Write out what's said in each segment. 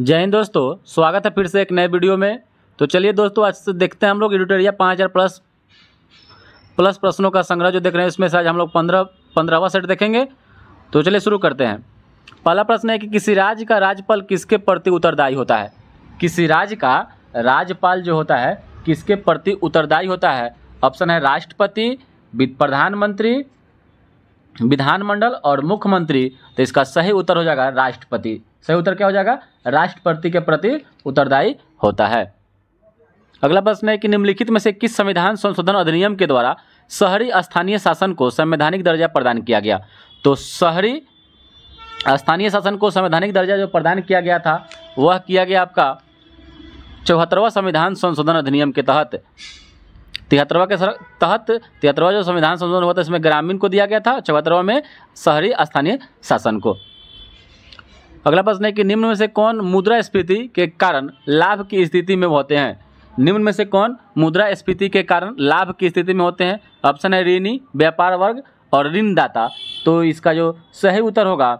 जय हिंद दोस्तों स्वागत है फिर से एक नए वीडियो में तो चलिए दोस्तों आज से देखते हैं हम लोग एडिटोरिया पाँच हज़ार प्लस प्लस प्रश्नों का संग्रह जो देख रहे हैं इसमें से आज हम लोग पंद्रह पंद्रहवा सेट देखेंगे तो चलिए शुरू करते हैं पहला प्रश्न है कि किसी राज्य का राज्यपाल किसके प्रति उत्तरदायी होता है किसी राज्य का राज्यपाल जो होता है किसके प्रति उत्तरदायी होता है ऑप्शन है राष्ट्रपति प्रधानमंत्री विधानमंडल और मुख्यमंत्री तो इसका सही उत्तर हो जाएगा राष्ट्रपति सही उत्तर क्या हो जाएगा राष्ट्रपति के प्रति उत्तरदायी होता है अगला प्रश्न है कि निम्नलिखित में से किस संविधान संशोधन अधिनियम के द्वारा शहरी स्थानीय शासन को संवैधानिक दर्जा प्रदान किया गया तो शहरी स्थानीय शासन को संवैधानिक दर्जा जो प्रदान किया गया था वह किया गया आपका चौहत्तरवा संविधान संशोधन अधिनियम के तहत तिहत्तरवा के तहत तिहत्तरवा जो संविधान संशोधन हुआ था इसमें ग्रामीण को दिया गया था चौहत्तरवा में शहरी स्थानीय शासन को अगला प्रश्न है कि निम्न में से कौन मुद्रा स्फीति के कारण लाभ की स्थिति में होते हैं निम्न में से कौन मुद्रा स्फीति के कारण लाभ की स्थिति में होते हैं ऑप्शन है ऋणी व्यापार वर्ग और ऋणदाता तो इसका जो सही उत्तर होगा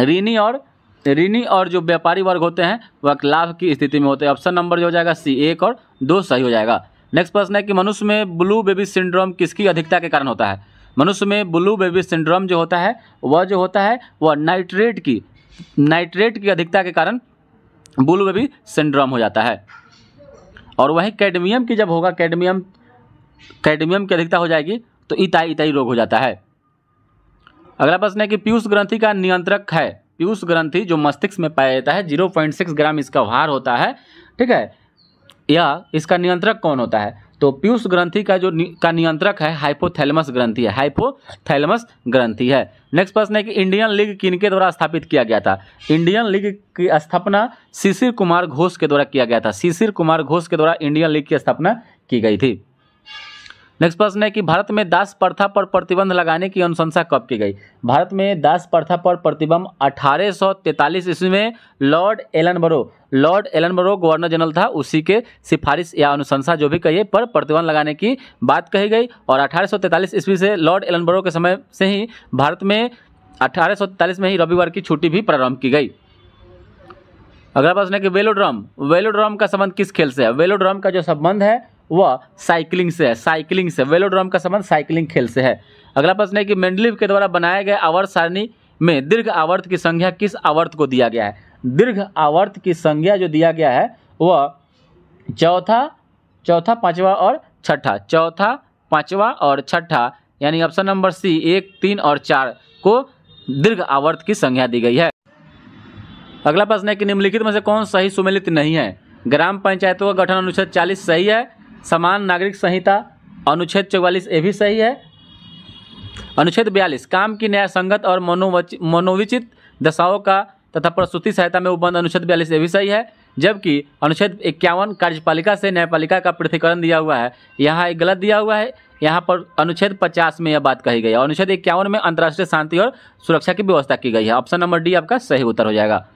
ऋणी और ऋणी और जो व्यापारी वर्ग होते हैं वह लाभ की स्थिति में होते हैं ऑप्शन नंबर जो हो जाएगा सी एक और दो सही हो जाएगा नेक्स्ट प्रश्न है कि मनुष्य में ब्लू बेबी सिंड्रोम किसकी अधिकता के कारण होता है मनुष्य में ब्लू बेबी सिंड्रोम जो होता है वह जो होता है वह नाइट्रेट की नाइट्रेट की अधिकता के कारण बुलबेबी सिंड्रोम हो जाता है और वहीं कैडमियम की जब होगा कैडमियम कैडमियम की अधिकता हो जाएगी तो इताई इताई रोग हो जाता है अगला प्रश्न है कि पीयूष ग्रंथि का नियंत्रक है पीयूष ग्रंथि जो मस्तिष्क में पाया जाता है जीरो पॉइंट सिक्स ग्राम इसका भार होता है ठीक है या इसका नियंत्रक कौन होता है तो पीयूष ग्रंथि का जो नि, का नियंत्रक है हाइपोथैलमस ग्रंथि है हाइपोथैलमस ग्रंथि है नेक्स्ट प्रश्न है कि इंडियन लीग किनके द्वारा स्थापित किया गया था इंडियन लीग की स्थापना शिशिर कुमार घोष के द्वारा किया गया था शिशिर कुमार घोष के द्वारा इंडियन लीग की स्थापना की गई थी नेक्स्ट प्रश्न है कि भारत में दास प्रथा पर प्रतिबंध लगाने की अनुशंसा कब की गई भारत में दास प्रथा पर प्रतिबंध तैतालीस ईस्वी में Lord Ellenborough Lord Ellenborough governor general था उसी के सिफारिश या अनुशंसा जो भी कहिए पर प्रतिबंध लगाने की बात कही गई और 1843 ईस्वी से लॉर्ड एलनबरो के समय से ही भारत में तैतालीस में ही रविवार की छुट्टी भी प्रारंभ की गई अगला प्रश्न है कि वेलोड्रम वेलोड्रम का संबंध किस खेल से है वेलोड्रम का जो संबंध है वह साइकिलिंग से है साइकिलिंग से वेलोड्रम का संबंध साइकिलिंग खेल से है अगला प्रश्न है कि मेंडलिव के द्वारा बनाए गए आवर्त सारणी में दीर्घ आवर्त की संख्या किस आवर्त को दिया गया है दीर्घ आवर्त की संज्ञा जो दिया गया है वह चौथा चौथा पांचवा और छठा चौथा पांचवा और छठा यानी ऑप्शन नंबर सी एक तीन और चार को दीर्घ आवर्त की संज्ञा दी गई है अगला प्रश्न है कि निम्नलिखित में से कौन सही सुमेलित नहीं है ग्राम पंचायतों का गठन अनुच्छेद 40 सही है समान नागरिक संहिता अनुच्छेद चौवालीस ए भी सही है अनुच्छेद बयालीस काम की न्याय संगत और मनोविचित दशाओं का तथा प्रस्तुति सहायता में उपबंध अनुच्छेद बयालीस ए भी सही है जबकि अनुच्छेद इक्यावन कार्यपालिका से न्यायपालिका का पृथ्वीकरण दिया हुआ है यहाँ एक गलत दिया हुआ है यहाँ पर अनुच्छेद 50 में यह बात कही गई है अनुच्छेद इक्यावन में अंतर्राष्ट्रीय शांति और सुरक्षा की व्यवस्था की गई है ऑप्शन नंबर डी आपका सही उत्तर हो जाएगा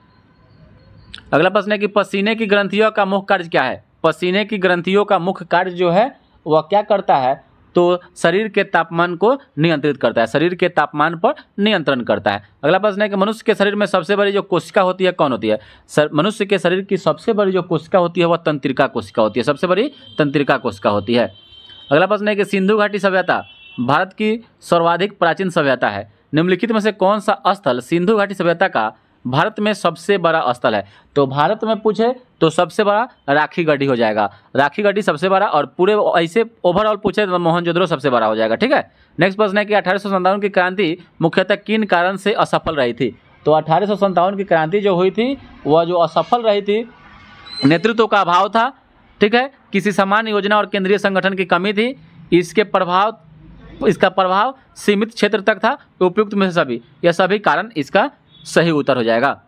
अगला प्रश्न है कि पसीने की ग्रंथियों का मुख्य कार्य क्या है पसीने की ग्रंथियों का मुख्य कार्य जो है वह क्या करता है तो शरीर के तापमान को नियंत्रित करता है शरीर के तापमान पर नियंत्रण करता है अगला प्रश्न है कि मनुष्य के शरीर में सबसे बड़ी जो कोशिका होती है कौन होती है मनुष्य के शरीर की सबसे बड़ी जो कोशिका होती है वह तंत्रिका कोशिका होती है सबसे बड़ी तंत्रिका कोशिका होती है अगला प्रश्न है कि सिंधु घाटी सभ्यता भारत की सर्वाधिक प्राचीन सभ्यता है निम्नलिखित में से कौन सा स्थल सिंधु घाटी सभ्यता का भारत में सबसे बड़ा स्थल है तो भारत में पूछे तो सबसे बड़ा राखी गढ़ी हो जाएगा राखी गढ़ी सबसे बड़ा और पूरे ऐसे ओवरऑल पूछे तो मोहनजोद्रो सबसे बड़ा हो जाएगा ठीक है नेक्स्ट प्रश्न है कि अठारह की क्रांति मुख्यतः किन कारण से असफल रही थी तो अठारह की क्रांति जो हुई थी वह जो असफल रही थी नेतृत्व का अभाव था ठीक है किसी समान योजना और केंद्रीय संगठन की कमी थी इसके प्रभाव इसका प्रभाव सीमित क्षेत्र तक था उपयुक्त में सभी यह सभी कारण इसका सही उत्तर हो जाएगा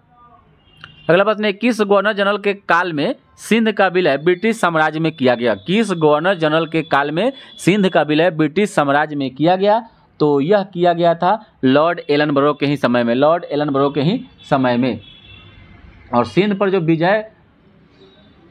अगला प्रश्न है किस गवर्नर जनरल के काल में सिंध का विलय ब्रिटिश साम्राज्य में किया गया किस गवर्नर जनरल के काल में सिंध का विलय ब्रिटिश साम्राज्य में किया गया तो यह किया गया था लॉर्ड एलन बरो के ही समय में लॉर्ड एलन बरो के ही समय में और सिंध पर जो विजय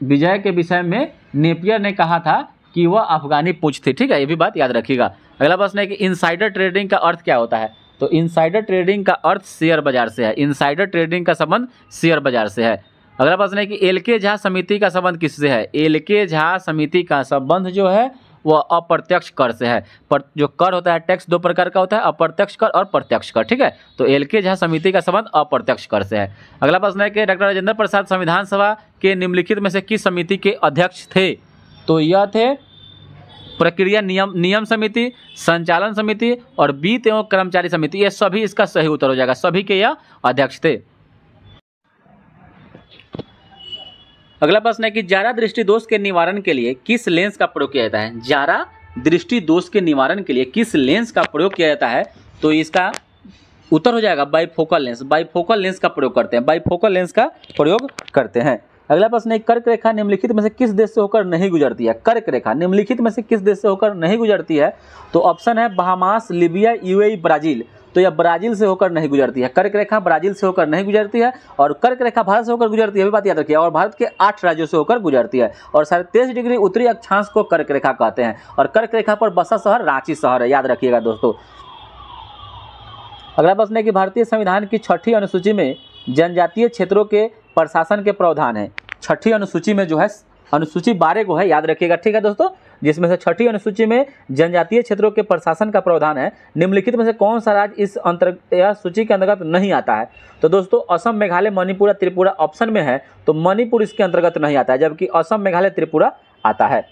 विजय के विषय में नेपियर ने कहा था कि वह अफगानी पूछ थी ठीक है ये भी बात याद रखिएगा अगला प्रश्न है कि इनसाइडर ट्रेडिंग का अर्थ क्या होता है तो इनसाइडर ट्रेडिंग का अर्थ शेयर बाजार से है इनसाइडर ट्रेडिंग का संबंध शेयर बाजार से है अगला प्रश्न है कि एल के झा समिति का संबंध किससे है एल के झा समिति का संबंध जो है वह अप्रत्यक्ष कर से है पर जो कर होता है टैक्स दो प्रकार का होता है अप्रत्यक्ष कर और प्रत्यक्ष कर ठीक है तो एल के झा समिति का संबंध अप्रत्यक्ष कर से है अगला प्रश्न है कि डॉक्टर राजेंद्र प्रसाद संविधान सभा के निम्नलिखित में से किस समिति के अध्यक्ष थे तो यह थे प्रक्रिया नियम नियम समिति संचालन समिति और वित्त एवं कर्मचारी समिति ये सभी इसका सही उत्तर हो जाएगा सभी के यह अध्यक्ष थे अगला प्रश्न है कि जारा दृष्टि दोष के निवारण के लिए किस लेंस का प्रयोग किया जाता है जारा दृष्टि दोष के निवारण के लिए किस लेंस का प्रयोग किया जाता है तो इसका उत्तर हो जाएगा बाईफोकल लेंस बाईफोकल लेंस का प्रयोग करते हैं बाईफोकल लेंस का प्रयोग करते हैं अगला प्रश्न है कर्क रेखा निम्नलिखित में से किस देश से होकर नहीं गुजरती है कर्क रेखा निम्नलिखित में से किस देश से होकर नहीं गुजरती है तो ऑप्शन है बहामास लिबिया यूएई ब्राजील तो यह ब्राजील से होकर नहीं गुजरती है कर्क रेखा ब्राजील से होकर नहीं गुजरती है और कर्क रेखा भारत से होकर गुजरती है बात याद रखिए और भारत के आठ राज्यों से होकर गुजरती है और साढ़े तेईस डिग्री उत्तरी अक्षांश को कर्क रेखा कहते हैं और कर्क रेखा पर बसा शहर रांची शहर है याद रखिएगा दोस्तों अगला प्रश्न है कि भारतीय संविधान की छठी अनुसूची में जनजातीय क्षेत्रों के प्रशासन के प्रावधान है छठी अनुसूची में जो है अनुसूची बारह को है याद रखिएगा ठीक है दोस्तों जिसमें से छठी अनुसूची में जनजातीय क्षेत्रों के प्रशासन का प्रावधान है निम्नलिखित में से कौन सा राज्य इस अंतर यह सूची के अंतर्गत नहीं आता है तो दोस्तों असम मेघालय मणिपुर त्रिपुरा ऑप्शन में है तो मणिपुर इसके अंतर्गत नहीं आता है जबकि असम मेघालय त्रिपुरा आता है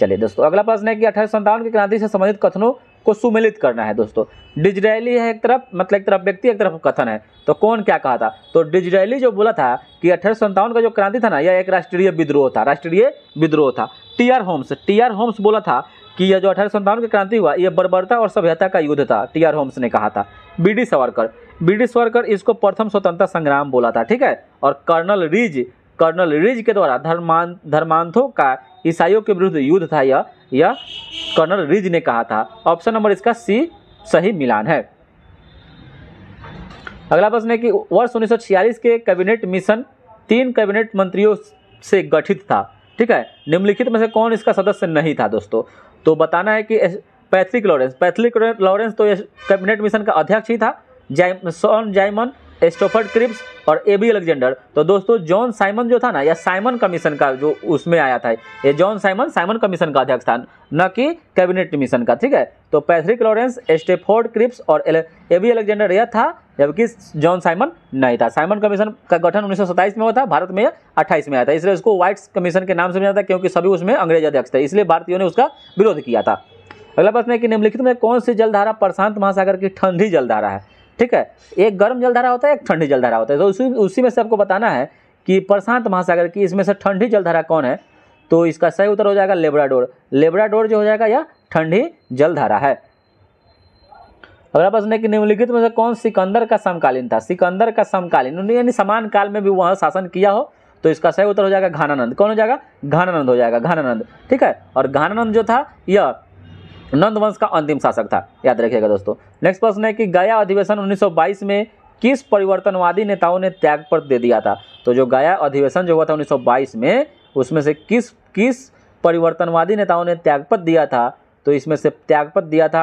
चलिए दोस्तों अगला प्रश्न है कि अठारह सौ के क्रांति से संबंधित कथनों को सुमिलित करना है दोस्तों डिजरेली है एक तरफ मतलब एक तरफ व्यक्ति एक तरफ कथन है तो कौन क्या कहा था तो डिजरेली जो बोला था कि अठारह का जो क्रांति था ना यह एक राष्ट्रीय विद्रोह था राष्ट्रीय विद्रोह था T R Holmes T R Holmes बोला था कि यह जो अठारह सौ की क्रांति हुआ यह बर्बरता और सभ्यता का युद्ध था टी आर होम्स ने कहा था V D Savarkar V D Savarkar इसको प्रथम स्वतंत्रता संग्राम बोला था ठीक है और कर्नल रिज कर्नल रिज के द्वारा धर्मांत धर्मांतों का ईसाइयों के विरुद्ध युद्ध था यह यह कर्नल रिज ने कहा था ऑप्शन नंबर इसका सी सही मिलान है अगला प्रश्न है कि वर्ष उन्नीस के कैबिनेट मिशन तीन कैबिनेट मंत्रियों से गठित था ठीक है निम्नलिखित में से कौन इसका सदस्य नहीं था दोस्तों तो बताना है कि पैथ्रिक लॉरेंस पैथ्रिक लॉरेंस तो कैबिनेट मिशन का अध्यक्ष ही था जाइम सॉन जाइमन एस्टोफर्ड क्रिप्स और ए बी अलेक्जेंडर तो दोस्तों जॉन साइमन जो था ना या साइमन कमीशन का जो उसमें आया था ये जॉन साइमन साइमन कमीशन का अध्यक्ष था न कि कैबिनेट मिशन का ठीक है तो पैथरिक लॉरेंस स्टेफोर्ड क्रिप्स और ए बी अलेक्जेंडर यह था जबकि जॉन साइमन नहीं था साइमन कमीशन का गठन उन्नीस में हुआ था भारत में अट्ठाईस में आया था इसलिए उसको व्हाइट कमीशन के नाम से जाता था क्योंकि सभी उसमें अंग्रेज अध्यक्ष थे इसलिए भारतीयों ने उसका विरोध किया था अगला प्रश्न है कि निम्नलिखित में कौन सी जलधारा प्रशांत महासागर की ठंडी जलधारा है ठीक है एक गर्म जलधारा होता है एक ठंडी जलधारा होता है तो उसी उसी में से आपको बताना है कि प्रशांत महासागर की इसमें से ठंडी जलधारा कौन है तो इसका सही उत्तर हो जाएगा लेबराडोर लेबराडोर जो हो जाएगा यह ठंडी जलधारा है अगला प्रश्न है कि निम्नलिखित में से कौन सिकंदर का समकालीन था सिकंदर का समकालीन यानी समान काल में भी वह शासन किया हो तो इसका सही उत्तर हो जाएगा घानानंद कौन हो जाएगा घानानंद हो जाएगा घानानंद ठीक है और घानानंद जो था यह नंद वंश का अंतिम शासक था याद रखिएगा दोस्तों नेक्स्ट प्रश्न है कि गया अधिवेशन 1922 में किस परिवर्तनवादी नेताओं ने त्यागपत्र दे दिया था तो जो गया अधिवेशन जो हुआ था 1922 में उसमें से किस किस परिवर्तनवादी नेताओं ने त्यागपत दिया था तो इसमें से त्यागपत दिया था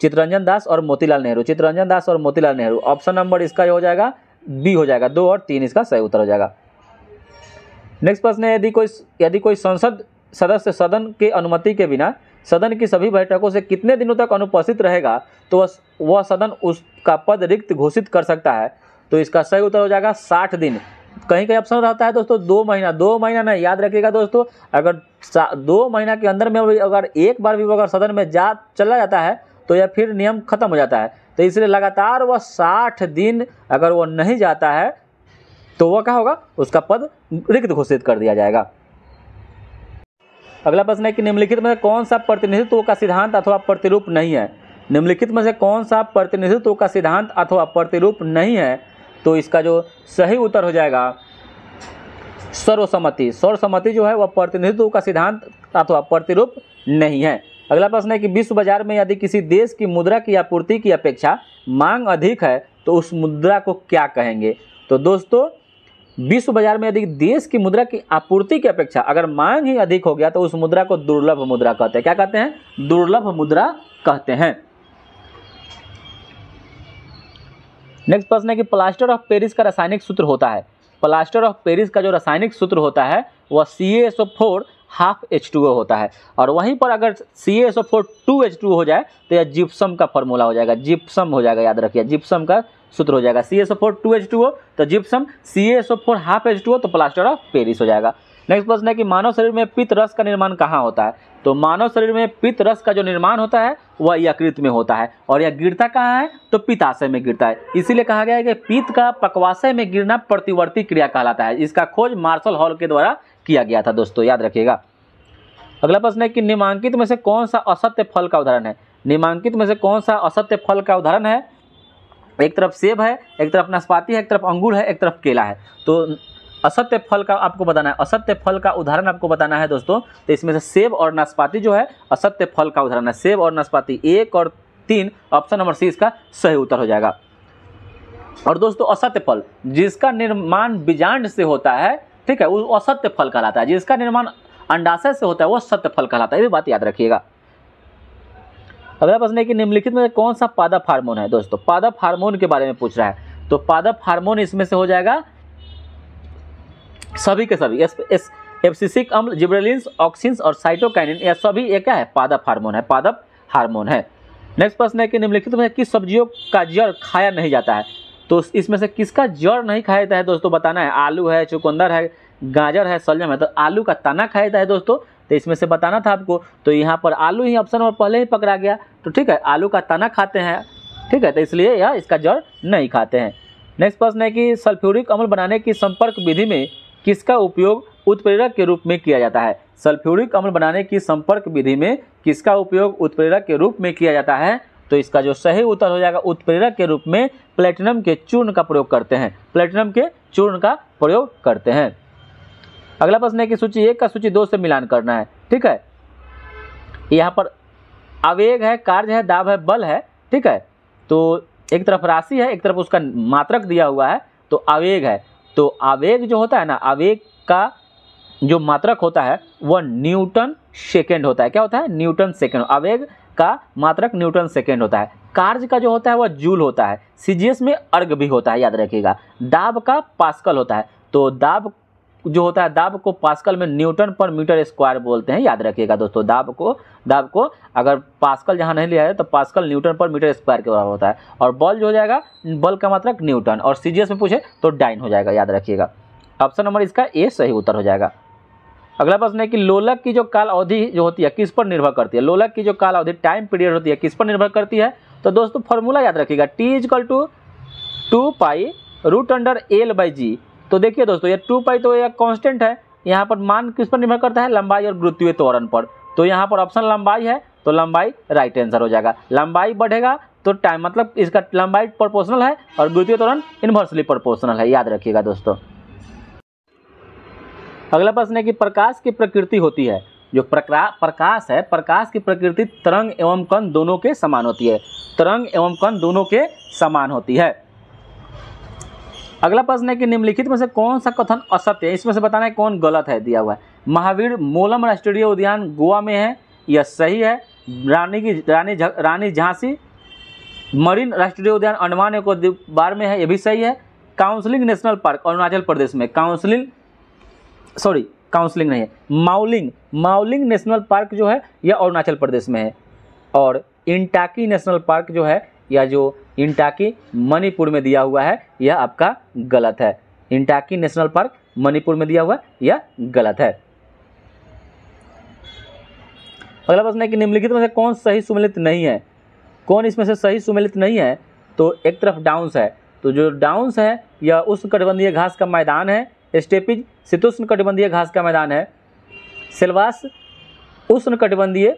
चित्ररंजन दास और मोतीलाल नेहरू चित्ररंजन दास और मोतीलाल नेहरू ऑप्शन नंबर इसका हो जाएगा बी हो जाएगा दो और तीन इसका सही उत्तर हो जाएगा नेक्स्ट प्रश्न है यदि कोई यदि कोई संसद सदस्य सदन के अनुमति के बिना सदन की सभी बैठकों से कितने दिनों तक अनुपस्थित रहेगा तो वह सदन उसका पद रिक्त घोषित कर सकता है तो इसका सही उत्तर हो जाएगा साठ दिन कहीं कहीं ऑप्शन रहता है दोस्तों दो महीना दो महीना नहीं याद रखिएगा दोस्तों अगर दो महीना के अंदर में अगर एक बार भी वो अगर सदन में जा चला जाता है तो या फिर नियम खत्म हो जाता है तो इसलिए लगातार वह साठ दिन अगर वह नहीं जाता है तो वह क्या होगा उसका पद रिक्त घोषित कर दिया जाएगा अगला प्रश्न है कि निम्नलिखित में कौन सा प्रतिनिधित्व का सिद्धांत अथवा प्रतिरूप नहीं है निम्नलिखित में से कौन सा प्रतिनिधित्व का सिद्धांत अथवा प्रतिरूप नहीं है तो इसका जो सही उत्तर हो जाएगा सर्वसम्मति सर्वसम्मति जो है वह प्रतिनिधित्व का सिद्धांत अथवा प्रतिरूप नहीं है अगला प्रश्न है कि विश्व बाजार में यदि किसी देश की मुद्रा की आपूर्ति की अपेक्षा मांग अधिक है तो उस मुद्रा को क्या कहेंगे तो दोस्तों विश्व बाजार में यदि देश की मुद्रा की आपूर्ति की अपेक्षा अगर मांग ही अधिक हो गया तो उस मुद्रा को दुर्लभ मुद्रा कहते हैं क्या कहते हैं दुर्लभ मुद्रा कहते हैं नेक्स्ट प्रश्न है कि प्लास्टर ऑफ पेरिस का रासायनिक सूत्र होता है प्लास्टर ऑफ पेरिस का जो रासायनिक सूत्र होता है वह C S O four half H two O होता है और वहीं पर अगर C S O four two H two हो जाए तो यह जिप्सम का फॉर्मूला हो जाएगा जिप्सम हो जाएगा याद रखिए जिप्सम का सूत्र हो जाएगा C S O four two H two O तो gypsum C S O four half H two O तो प्लास्टर ऑफ पेरिस हो जाएगा नेक्स्ट प्रश्न है कि मानव शरीर में पित्त रस का निर्माण कहाँ होता है तो मानव शरीर में पित्त रस का जो निर्माण होता है वह यकृत में होता है और यह गिरता कहाँ है तो पिताशय में गिरता है इसीलिए कहा गया है कि पित्त का पकवाशय में गिरना प्रतिवर्ती क्रिया कहलाता है इसका खोज मार्शल हॉल के द्वारा किया गया था दोस्तों याद रखिएगा अगला प्रश्न है कि निमांकित में से कौन सा असत्य फल का उदाहरण है निमांकित में से कौन सा असत्य फल का उदाहरण है एक तरफ सेब है एक तरफ नाशपाती है एक तरफ अंगूर है एक तरफ केला है तो असत्य फल का आपको बताना है असत्य फल का उदाहरण आपको बताना है दोस्तों तो इसमें से सेब और नाशपाती जो है असत्य फल का उदाहरण है सेब और नाशपाती एक और तीन ऑप्शन नंबर सी इसका सही उत्तर हो जाएगा और दोस्तों असत्य फल जिसका निर्माण बीजांड से होता है ठीक है वो असत्य फल कहलाता है जिसका निर्माण अंडाशय से होता है वो सत्य फल कहलाता है ये बात याद रखिएगा अगला प्रश्न है कि निम्नलिखित में कौन सा पादप हार्मोन है दोस्तों पादप हार्मोन के बारे में पूछ रहा है तो पादप हार्मोन इसमें से हो जाएगा सभी के सभी एस एस एप्सिसिक अम्ल जिब्रेलिन ऑक्सिन्स और साइटोकाइनिन यह सभी एक क्या है पादप हार्मोन है पादप हार्मोन है नेक्स्ट प्रश्न है कि निम्नलिखित में किस सब्जियों का जड़ खाया नहीं जाता है तो इसमें से किसका जड़ नहीं खाया जाता है दोस्तों बताना है आलू है चुकंदर है गाजर है सलजम है तो आलू का तना खाया जाता है दोस्तों तो इसमें से बताना था आपको तो यहाँ पर आलू ही ऑप्शन और पहले ही पकड़ा गया तो ठीक है आलू का तना खाते हैं ठीक है तो इसलिए यह इसका जड़ नहीं खाते हैं नेक्स्ट प्रश्न है कि सल्फ्यूरिक अम्ल बनाने की संपर्क विधि में किसका उपयोग उत्प्रेरक के रूप में किया जाता है सल्फ्यूरिक अम्ल बनाने की संपर्क विधि में किसका उपयोग उत्प्रेरक के रूप में किया जाता है तो इसका जो सही उत्तर हो जाएगा उत्प्रेरक के रूप में प्लेटिनम के चूर्ण का प्रयोग करते हैं प्लेटिनम के चूर्ण का प्रयोग करते हैं अगला प्रश्न है कि सूची एक का सूची दो से मिलान करना है ठीक है यहाँ पर आवेग है कार्य है दाब है बल है ठीक है तो एक तरफ राशि है एक तरफ उसका मात्रक दिया हुआ है तो आवेग है तो आवेग जो होता है ना आवेग का जो मात्रक होता है वह न्यूटन सेकेंड होता है क्या होता है न्यूटन सेकेंड आवेग का मात्रक न्यूटन सेकेंड होता है कार्य का जो होता है वह जूल होता है सीजीएस में अर्ग भी होता है याद रखिएगा दाब का पास्कल होता है तो दाब जो होता है दाब को पास्कल में न्यूटन पर मीटर स्क्वायर बोलते हैं याद रखिएगा दोस्तों दाब को दाब को अगर पास्कल जहाँ नहीं लिया जाए तो पास्कल न्यूटन पर मीटर स्क्वायर के बराबर होता है और बल जो हो जाएगा बल का मात्रक मतलब न्यूटन और सी में पूछे तो डाइन हो जाएगा याद रखिएगा ऑप्शन नंबर इसका ए सही उत्तर हो जाएगा अगला प्रश्न है कि लोलक की जो काल अवधि जो होती है किस पर निर्भर करती है लोलक की जो काल अवधि टाइम पीरियड होती है किस पर निर्भर करती है तो दोस्तों फॉर्मूला याद रखिएगा T is equal to two pi root under L by g तो देखिए दोस्तों ये टू पाई तो यह कॉन्स्टेंट है यहाँ पर मान किस पर निर्भर करता है लंबाई और गुरुत्वीय त्वरण पर तो यहाँ पर ऑप्शन लंबाई है तो लंबाई राइट आंसर हो जाएगा लंबाई बढ़ेगा तो टाइम मतलब इसका लंबाई प्रोपोर्शनल है और गुरुत्वीय त्वरण इन्वर्सली प्रोपोर्शनल है याद रखिएगा दोस्तों अगला प्रश्न है कि प्रकाश की प्रकृति होती है जो प्रकाश है प्रकाश की प्रकृति तरंग एवं कण दोनों के समान होती है तरंग एवं कण दोनों के समान होती है अगला प्रश्न है कि निम्नलिखित में से कौन सा कथन असत्य है इसमें से बताना है कौन गलत है दिया हुआ है महावीर मोलम राष्ट्रीय उद्यान गोवा में है यह सही है रानी की रानी जा, रानी झांसी मरीन राष्ट्रीय उद्यान अंडमान एक बार में है यह भी सही है counselling national park Arunachal Pradesh में काउंसलिंग सॉरी काउंसलिंग नहीं है माउलिंग माउलिंग नेशनल पार्क जो है यह अरुणाचल प्रदेश में है और इंटाकी नेशनल पार्क जो है या जो इंटाकी मणिपुर में दिया हुआ है यह आपका गलत है इंटाकी नेशनल पार्क मणिपुर में दिया हुआ है यह गलत है अगला प्रश्न है कि निम्नलिखित में से कौन सही सुमिलित नहीं है कौन इसमें से सही सुमिलित नहीं है तो एक तरफ डाउन्स है तो जो डाउन्स है यह उष्ण कटिबंधीय घास का मैदान है स्टेपिज शीतोष्ण कटिबंधीय घास का मैदान है सिलवास उष्ण कटिबंधीय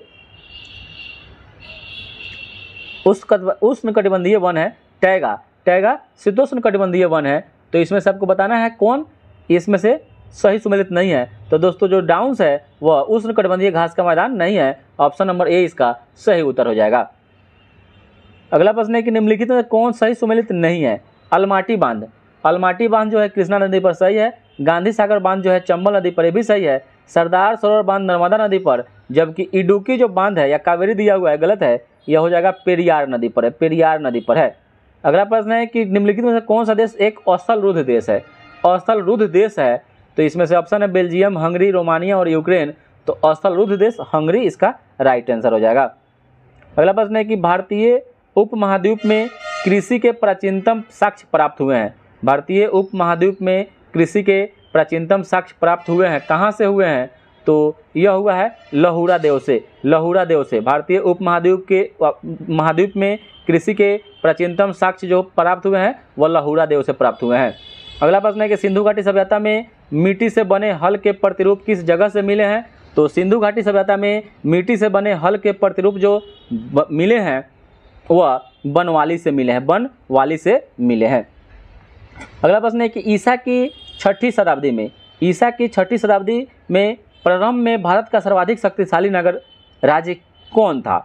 उष्ण कटिबंधीय वन है टैगा टैगा शीतोष्ण कटिबंधीय वन है तो इसमें सबको बताना है कौन इसमें से सही सुमेलित नहीं है तो दोस्तों जो डाउन्स है वह उष्ण कटिबंधीय घास का मैदान नहीं है ऑप्शन नंबर ए इसका सही उत्तर हो जाएगा अगला प्रश्न है कि निम्नलिखित में कौन सही सुमेलित नहीं है अलमाटी बांध अलमाटी बांध जो है कृष्णा नदी पर सही है गांधी सागर बांध जो है चंबल नदी पर भी सही है सरदार सरोवर बांध नर्मदा नदी पर जबकि इडुकी जो बांध है या कावेरी दिया हुआ है गलत है यह हो जाएगा पेरियार नदी पर है पेरियार नदी पर है अगला प्रश्न है कि निम्नलिखित में से कौन सा देश एक असल रुद्ध देश है औसल रुद्ध देश है तो इसमें से ऑप्शन है बेल्जियम हंगरी रोमानिया और यूक्रेन तो औसल रुद्ध देश हंगरी इसका राइट आंसर हो जाएगा अगला प्रश्न है कि भारतीय उप महाद्वीप में कृषि के प्राचीनतम साक्ष्य प्राप्त हुए हैं भारतीय उप महाद्वीप में कृषि के प्राचीनतम साक्ष्य प्राप्त हुए हैं कहाँ से हुए हैं तो यह हुआ है लहूरा देव से लहूरा देव से भारतीय उप महाद्वीप के महाद्वीप में कृषि के प्राचीनतम साक्ष्य जो प्राप्त हुए हैं वह लहूरा देव से प्राप्त हुए हैं अगला प्रश्न है कि सिंधु घाटी सभ्यता में मिट्टी से बने हल के प्रतिरूप किस जगह से मिले हैं तो सिंधु घाटी सभ्यता में मिट्टी से बने हल के प्रतिरूप जो मिले हैं वह बनवाली से मिले हैं बनवाली से मिले हैं अगला प्रश्न है कि ईसा की छठी शताब्दी में ईसा की छठी शताब्दी में प्रारंभ में भारत का सर्वाधिक शक्तिशाली नगर राज्य कौन था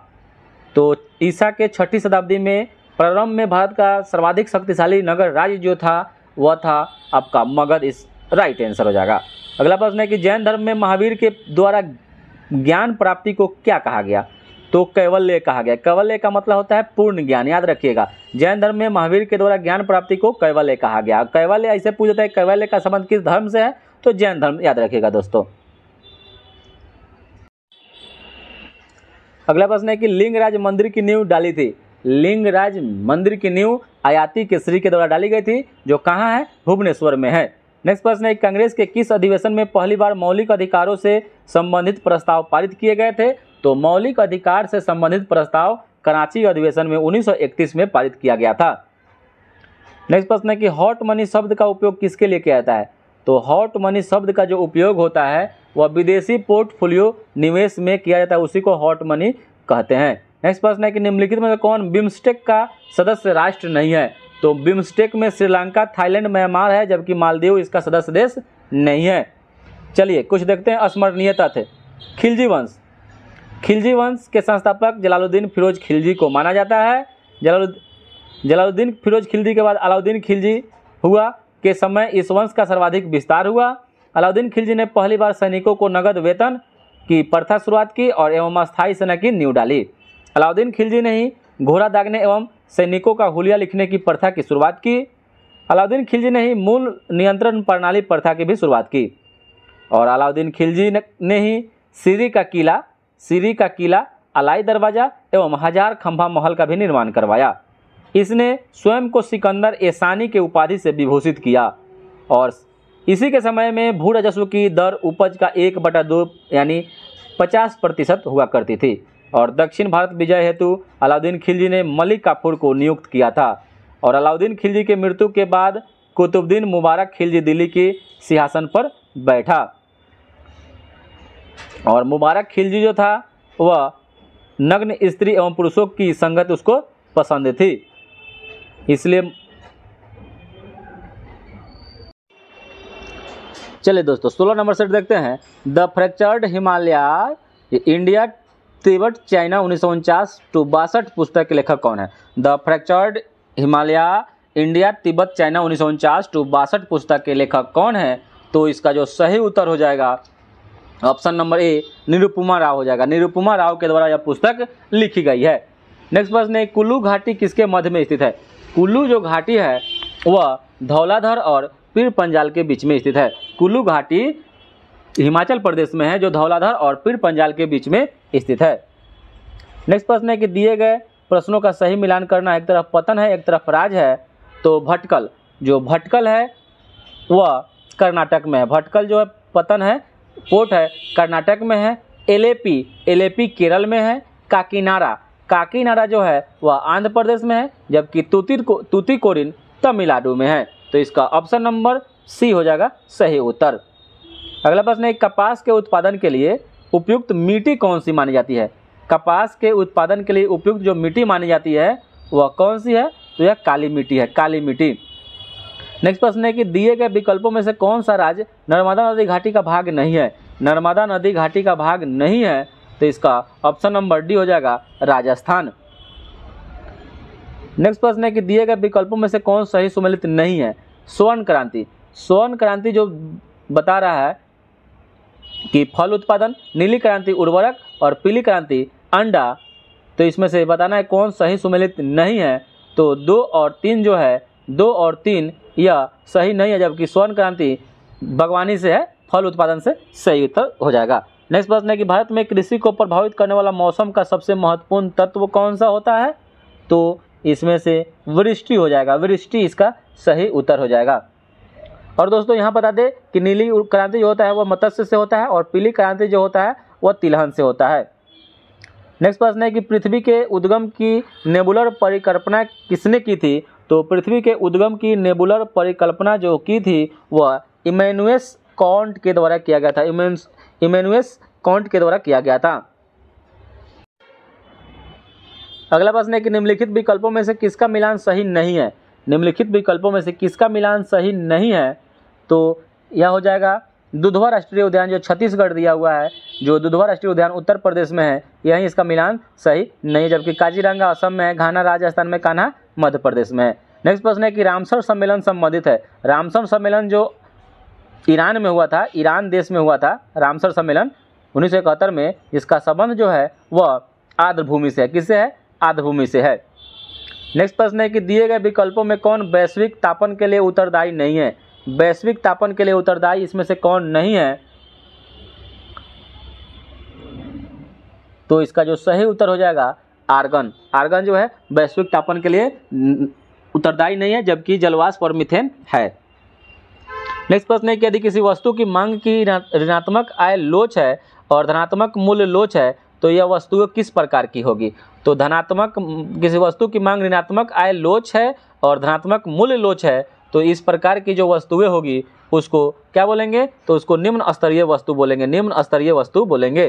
तो ईसा के छठी शताब्दी में प्रारंभ में भारत का सर्वाधिक शक्तिशाली नगर राज्य जो था वह था आपका मगध इस राइट आंसर हो जाएगा अगला प्रश्न है कि जैन धर्म में महावीर के द्वारा ज्ञान प्राप्ति को क्या कहा गया तो कैवल्य कहा गया कैवल्य का मतलब होता है पूर्ण ज्ञान याद रखिएगा जैन धर्म में महावीर के द्वारा ज्ञान प्राप्ति को कैवल्य कहा गया कैवल्य ऐसे पूछता है कैवल्य का संबंध किस धर्म से है तो जैन धर्म याद रखिएगा दोस्तों अगला प्रश्न है कि लिंगराज मंदिर की नींव डाली थी लिंगराज मंदिर की नींव आयाती श्री के द्वारा डाली गई थी जो कहाँ है भुवनेश्वर में है नेक्स्ट प्रश्न है कांग्रेस के किस अधिवेशन में पहली बार मौलिक अधिकारों से संबंधित प्रस्ताव पारित किए गए थे तो मौलिक अधिकार से संबंधित प्रस्ताव कराची अधिवेशन में 1931 में पारित किया गया था नेक्स्ट प्रश्न है कि हॉट मनी शब्द का उपयोग किसके लिए किया जाता है तो हॉट मनी शब्द का जो उपयोग होता है वह विदेशी पोर्टफोलियो निवेश में किया जाता है उसी को हॉट मनी कहते हैं नेक्स्ट प्रश्न है कि निम्नलिखित में कौन बिम्स्टेक का सदस्य राष्ट्र नहीं है तो बिम्स्टेक में श्रीलंका थाईलैंड म्यांमार है जबकि मालदीव इसका सदस्य देश नहीं है चलिए कुछ देखते हैं स्मरणीय तथ्य खिलजी वंश खिलजी वंश के संस्थापक जलालुद्दीन फिरोज खिलजी को माना जाता है जलालुद्दीन जलालुद्दीन फिरोज खिलजी के बाद अलाउद्दीन खिलजी हुआ के समय इस वंश का सर्वाधिक विस्तार हुआ अलाउद्दीन खिलजी ने पहली बार सैनिकों को नगद वेतन की प्रथा शुरुआत की और एवं अस्थायी सेना की नींव डाली अलाउद्दीन खिलजी ने ही घोड़ा दागने एवं सैनिकों का हुलिया लिखने की प्रथा की शुरुआत की अलाउद्दीन खिलजी ने ही मूल नियंत्रण प्रणाली प्रथा की भी शुरुआत की और अलाउद्दीन खिलजी ने ही सीरी का किला सीरी का किला अलाई दरवाज़ा एवं हजार खंभा महल का भी निर्माण करवाया इसने स्वयं को सिकंदर एसानी के उपाधि से विभूषित किया और इसी के समय में भू राजस्व की दर उपज का एक बटा दो यानी पचास प्रतिशत हुआ करती थी और दक्षिण भारत विजय हेतु अलाउद्दीन खिलजी ने मलिक काफूर को नियुक्त किया था और अलाउद्दीन खिलजी के मृत्यु के बाद कुतुबुद्दीन मुबारक खिलजी दिल्ली के सिंहासन पर बैठा और मुबारक खिलजी जो था वह नग्न स्त्री एवं पुरुषों की संगत उसको पसंद थी इसलिए चलिए दोस्तों सोलह नंबर सेट देखते हैं the fractured Himalaya India Tibet China उन्नीस सौ उनचास टू बासठ पुस्तक के लेखक कौन है the fractured Himalaya India Tibet China उन्नीस सौ उनचास टू बासठ पुस्तक के लेखक कौन है तो इसका जो सही उत्तर हो जाएगा option number A Nirupama Rao हो जाएगा निरुपमा राव के द्वारा यह पुस्तक लिखी गई है नेक्स्ट प्रश्न है कुल्लू घाटी किसके मध्य में स्थित है कुल्लू जो घाटी है वह धौलाधर और पीर पंजाल के बीच में स्थित है कुल्लू घाटी हिमाचल प्रदेश में है जो धौलाधर और पीर पंजाल के बीच में स्थित है नेक्स्ट प्रश्न है कि दिए गए प्रश्नों का सही मिलान करना एक तरफ पतन है एक तरफ राज है तो भटकल जो भटकल है वह कर्नाटक में है भटकल जो है पतन है पोर्ट है कर्नाटक में है एलेपी एलेपी केरल में है काकीनारा काकीनाडा जो है वह आंध्र प्रदेश में है जबकि तुतिर को तुतिकोरिन तमिलनाडु में है तो इसका ऑप्शन नंबर सी हो जाएगा सही उत्तर अगला प्रश्न है कपास के उत्पादन के लिए उपयुक्त मिट्टी कौन सी मानी जाती है कपास के उत्पादन के लिए उपयुक्त जो मिट्टी मानी जाती है वह कौन सी है तो यह काली मिट्टी है काली मिट्टी नेक्स्ट प्रश्न है कि दिए गए विकल्पों में से कौन सा राज्य नर्मदा नदी घाटी का भाग नहीं है नर्मदा नदी घाटी का भाग नहीं है तो इसका ऑप्शन नंबर डी हो जाएगा राजस्थान नेक्स्ट प्रश्न है कि दिए गए विकल्पों में से कौन सही सुमेलित नहीं है स्वर्ण क्रांति स्वर्ण क्रांति जो बता रहा है कि फल उत्पादन नीली क्रांति उर्वरक और पीली क्रांति अंडा तो इसमें से बताना है कौन सही सुमेलित नहीं है तो दो और तीन जो है दो और तीन यह सही नहीं है जबकि स्वर्ण क्रांति बागवानी से है फल उत्पादन से सही उत्तर हो जाएगा नेक्स्ट प्रश्न है कि भारत में कृषि को प्रभावित करने वाला मौसम का सबसे महत्वपूर्ण तत्व कौन सा होता है तो इसमें से वृष्टि हो जाएगा वृष्टि इसका सही उत्तर हो जाएगा और दोस्तों यहाँ बता दें कि नीली क्रांति जो होता है वह मत्स्य से होता है और पीली क्रांति जो होता है वह तिलहन से होता है नेक्स्ट प्रश्न है कि पृथ्वी के उद्गम की नेबुलर परिकल्पना किसने की थी तो पृथ्वी के उद्गम की नेबुलर परिकल्पना जो की थी वह इमेनुएस कॉन्ट के द्वारा किया गया था इमेंस इमेनुएस कॉन्ट के द्वारा किया गया था अगला प्रश्न है कि निम्नलिखित विकल्पों में से किसका मिलान सही नहीं है निम्नलिखित विकल्पों में से किसका मिलान सही नहीं है तो यह हो जाएगा दुधवा राष्ट्रीय उद्यान जो छत्तीसगढ़ दिया हुआ है जो दुधवा राष्ट्रीय उद्यान उत्तर प्रदेश में है यही इसका मिलान सही नहीं है जबकि काजीरंगा असम में है घाना राजस्थान में कान्हा मध्य प्रदेश में है नेक्स्ट प्रश्न है कि रामसर सम्मेलन संबंधित है रामसर सम्मेलन जो ईरान में हुआ था ईरान देश में हुआ था रामसर सम्मेलन उन्नीस में इसका संबंध जो है वह आर्द्र भूमि से है किससे है आर्द्र भूमि से है नेक्स्ट प्रश्न है कि दिए गए विकल्पों में कौन वैश्विक तापन के लिए उत्तरदायी नहीं है वैश्विक तापन के लिए उत्तरदायी इसमें से कौन नहीं है तो इसका जो सही उत्तर हो जाएगा आर्गन आर्गन जो है वैश्विक तापन के लिए उत्तरदायी नहीं है जबकि जलवाष्प और मिथेन है नेक्स्ट प्रश्न है कि यदि किसी वस्तु की मांग की ऋणात्मक आय लोच है और धनात्मक मूल्य लोच है तो यह वस्तु किस प्रकार की होगी तो धनात्मक किसी वस्तु की मांग ऋणात्मक आय लोच है और धनात्मक मूल्य लोच है तो इस प्रकार की जो वस्तुएं होगी उसको क्या बोलेंगे तो उसको निम्न स्तरीय वस्तु बोलेंगे निम्न स्तरीय वस्तु बोलेंगे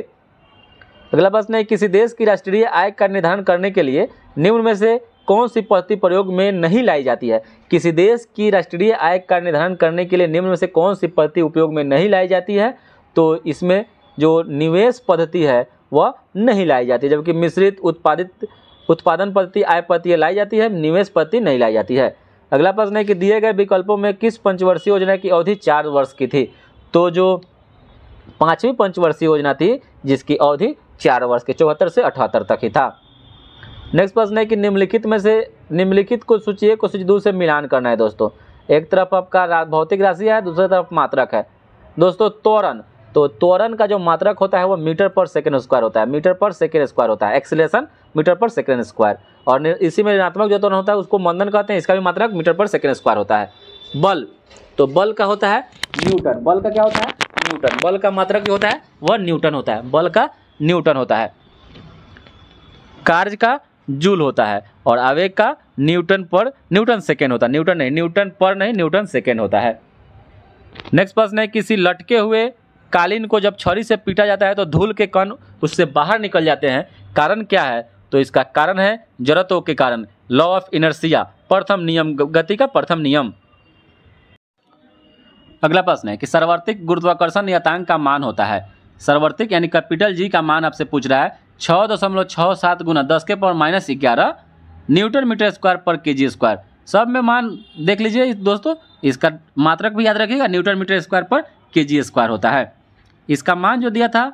अगला प्रश्न है किसी देश की राष्ट्रीय आय का निर्धारण करने के लिए निम्न में से कौन सी पद्धति प्रयोग में नहीं लाई जाती है किसी देश की राष्ट्रीय आय का निर्धारण करने के लिए निम्न में से कौन सी पद्धति उपयोग में नहीं लाई जाती है तो इसमें जो निवेश पद्धति है वह नहीं लाई जाती जबकि मिश्रित उत्पादित उत्पादन पद्धति आय पद्धति लाई जाती है निवेश पद्धति नहीं लाई जाती है अगला प्रश्न है कि दिए गए विकल्पों में किस पंचवर्षीय योजना की अवधि चार वर्ष की थी तो जो पाँचवीं पंचवर्षीय योजना थी जिसकी अवधि चार वर्ष के चौहत्तर से अठहत्तर तक ही था नेक्स्ट प्रश्न है कि निम्नलिखित में से निम्नलिखित को सूची एक को सूची दो से मिलान करना है दोस्तों एक तरफ आपका भौतिक राशि है दूसरी तरफ मात्रक है दोस्तों त्वरण तो त्वरण का जो मात्रक होता है वो मीटर पर सेकेंड स्क्वायर होता है मीटर पर सेकेंड स्क्वायर होता है एक्सलेशन मीटर पर सेकेंड स्क्वायर और इसी में ऋणात्मक जो त्वरण होता है उसको मंदन कहते हैं इसका भी मात्रक मीटर पर सेकेंड स्क्वायर होता है बल तो बल का होता है न्यूटन बल का क्या होता है न्यूटन बल का मात्रक जो होता है वह न्यूटन होता है बल का न्यूटन होता है कार्य का जूल होता है और आवेग का न्यूटन पर न्यूटन सेकेंड होता है न्यूटन नहीं न्यूटन पर नहीं न्यूटन सेकेंड होता है नेक्स्ट प्रश्न है किसी लटके हुए कालीन को जब छड़ी से पीटा जाता है तो धूल के कण उससे बाहर निकल जाते हैं कारण क्या है तो इसका कारण है जड़त्व के कारण लॉ ऑफ इनर्सिया प्रथम नियम गति का प्रथम नियम अगला प्रश्न है कि सर्वर्तिक गुरुत्वाकर्षण नियतांक का मान होता है सर्वर्तिक यानी कैपिटल जी का मान आपसे पूछ रहा है छः दशमलव छः सात गुना दस के पावर माइनस ग्यारह न्यूटन मीटर स्क्वायर पर के जी स्क्वायर सब में मान देख लीजिए दोस्तों इसका मात्रक भी याद रखिएगा न्यूटन मीटर स्क्वायर पर के जी स्क्वायर होता है इसका मान जो दिया था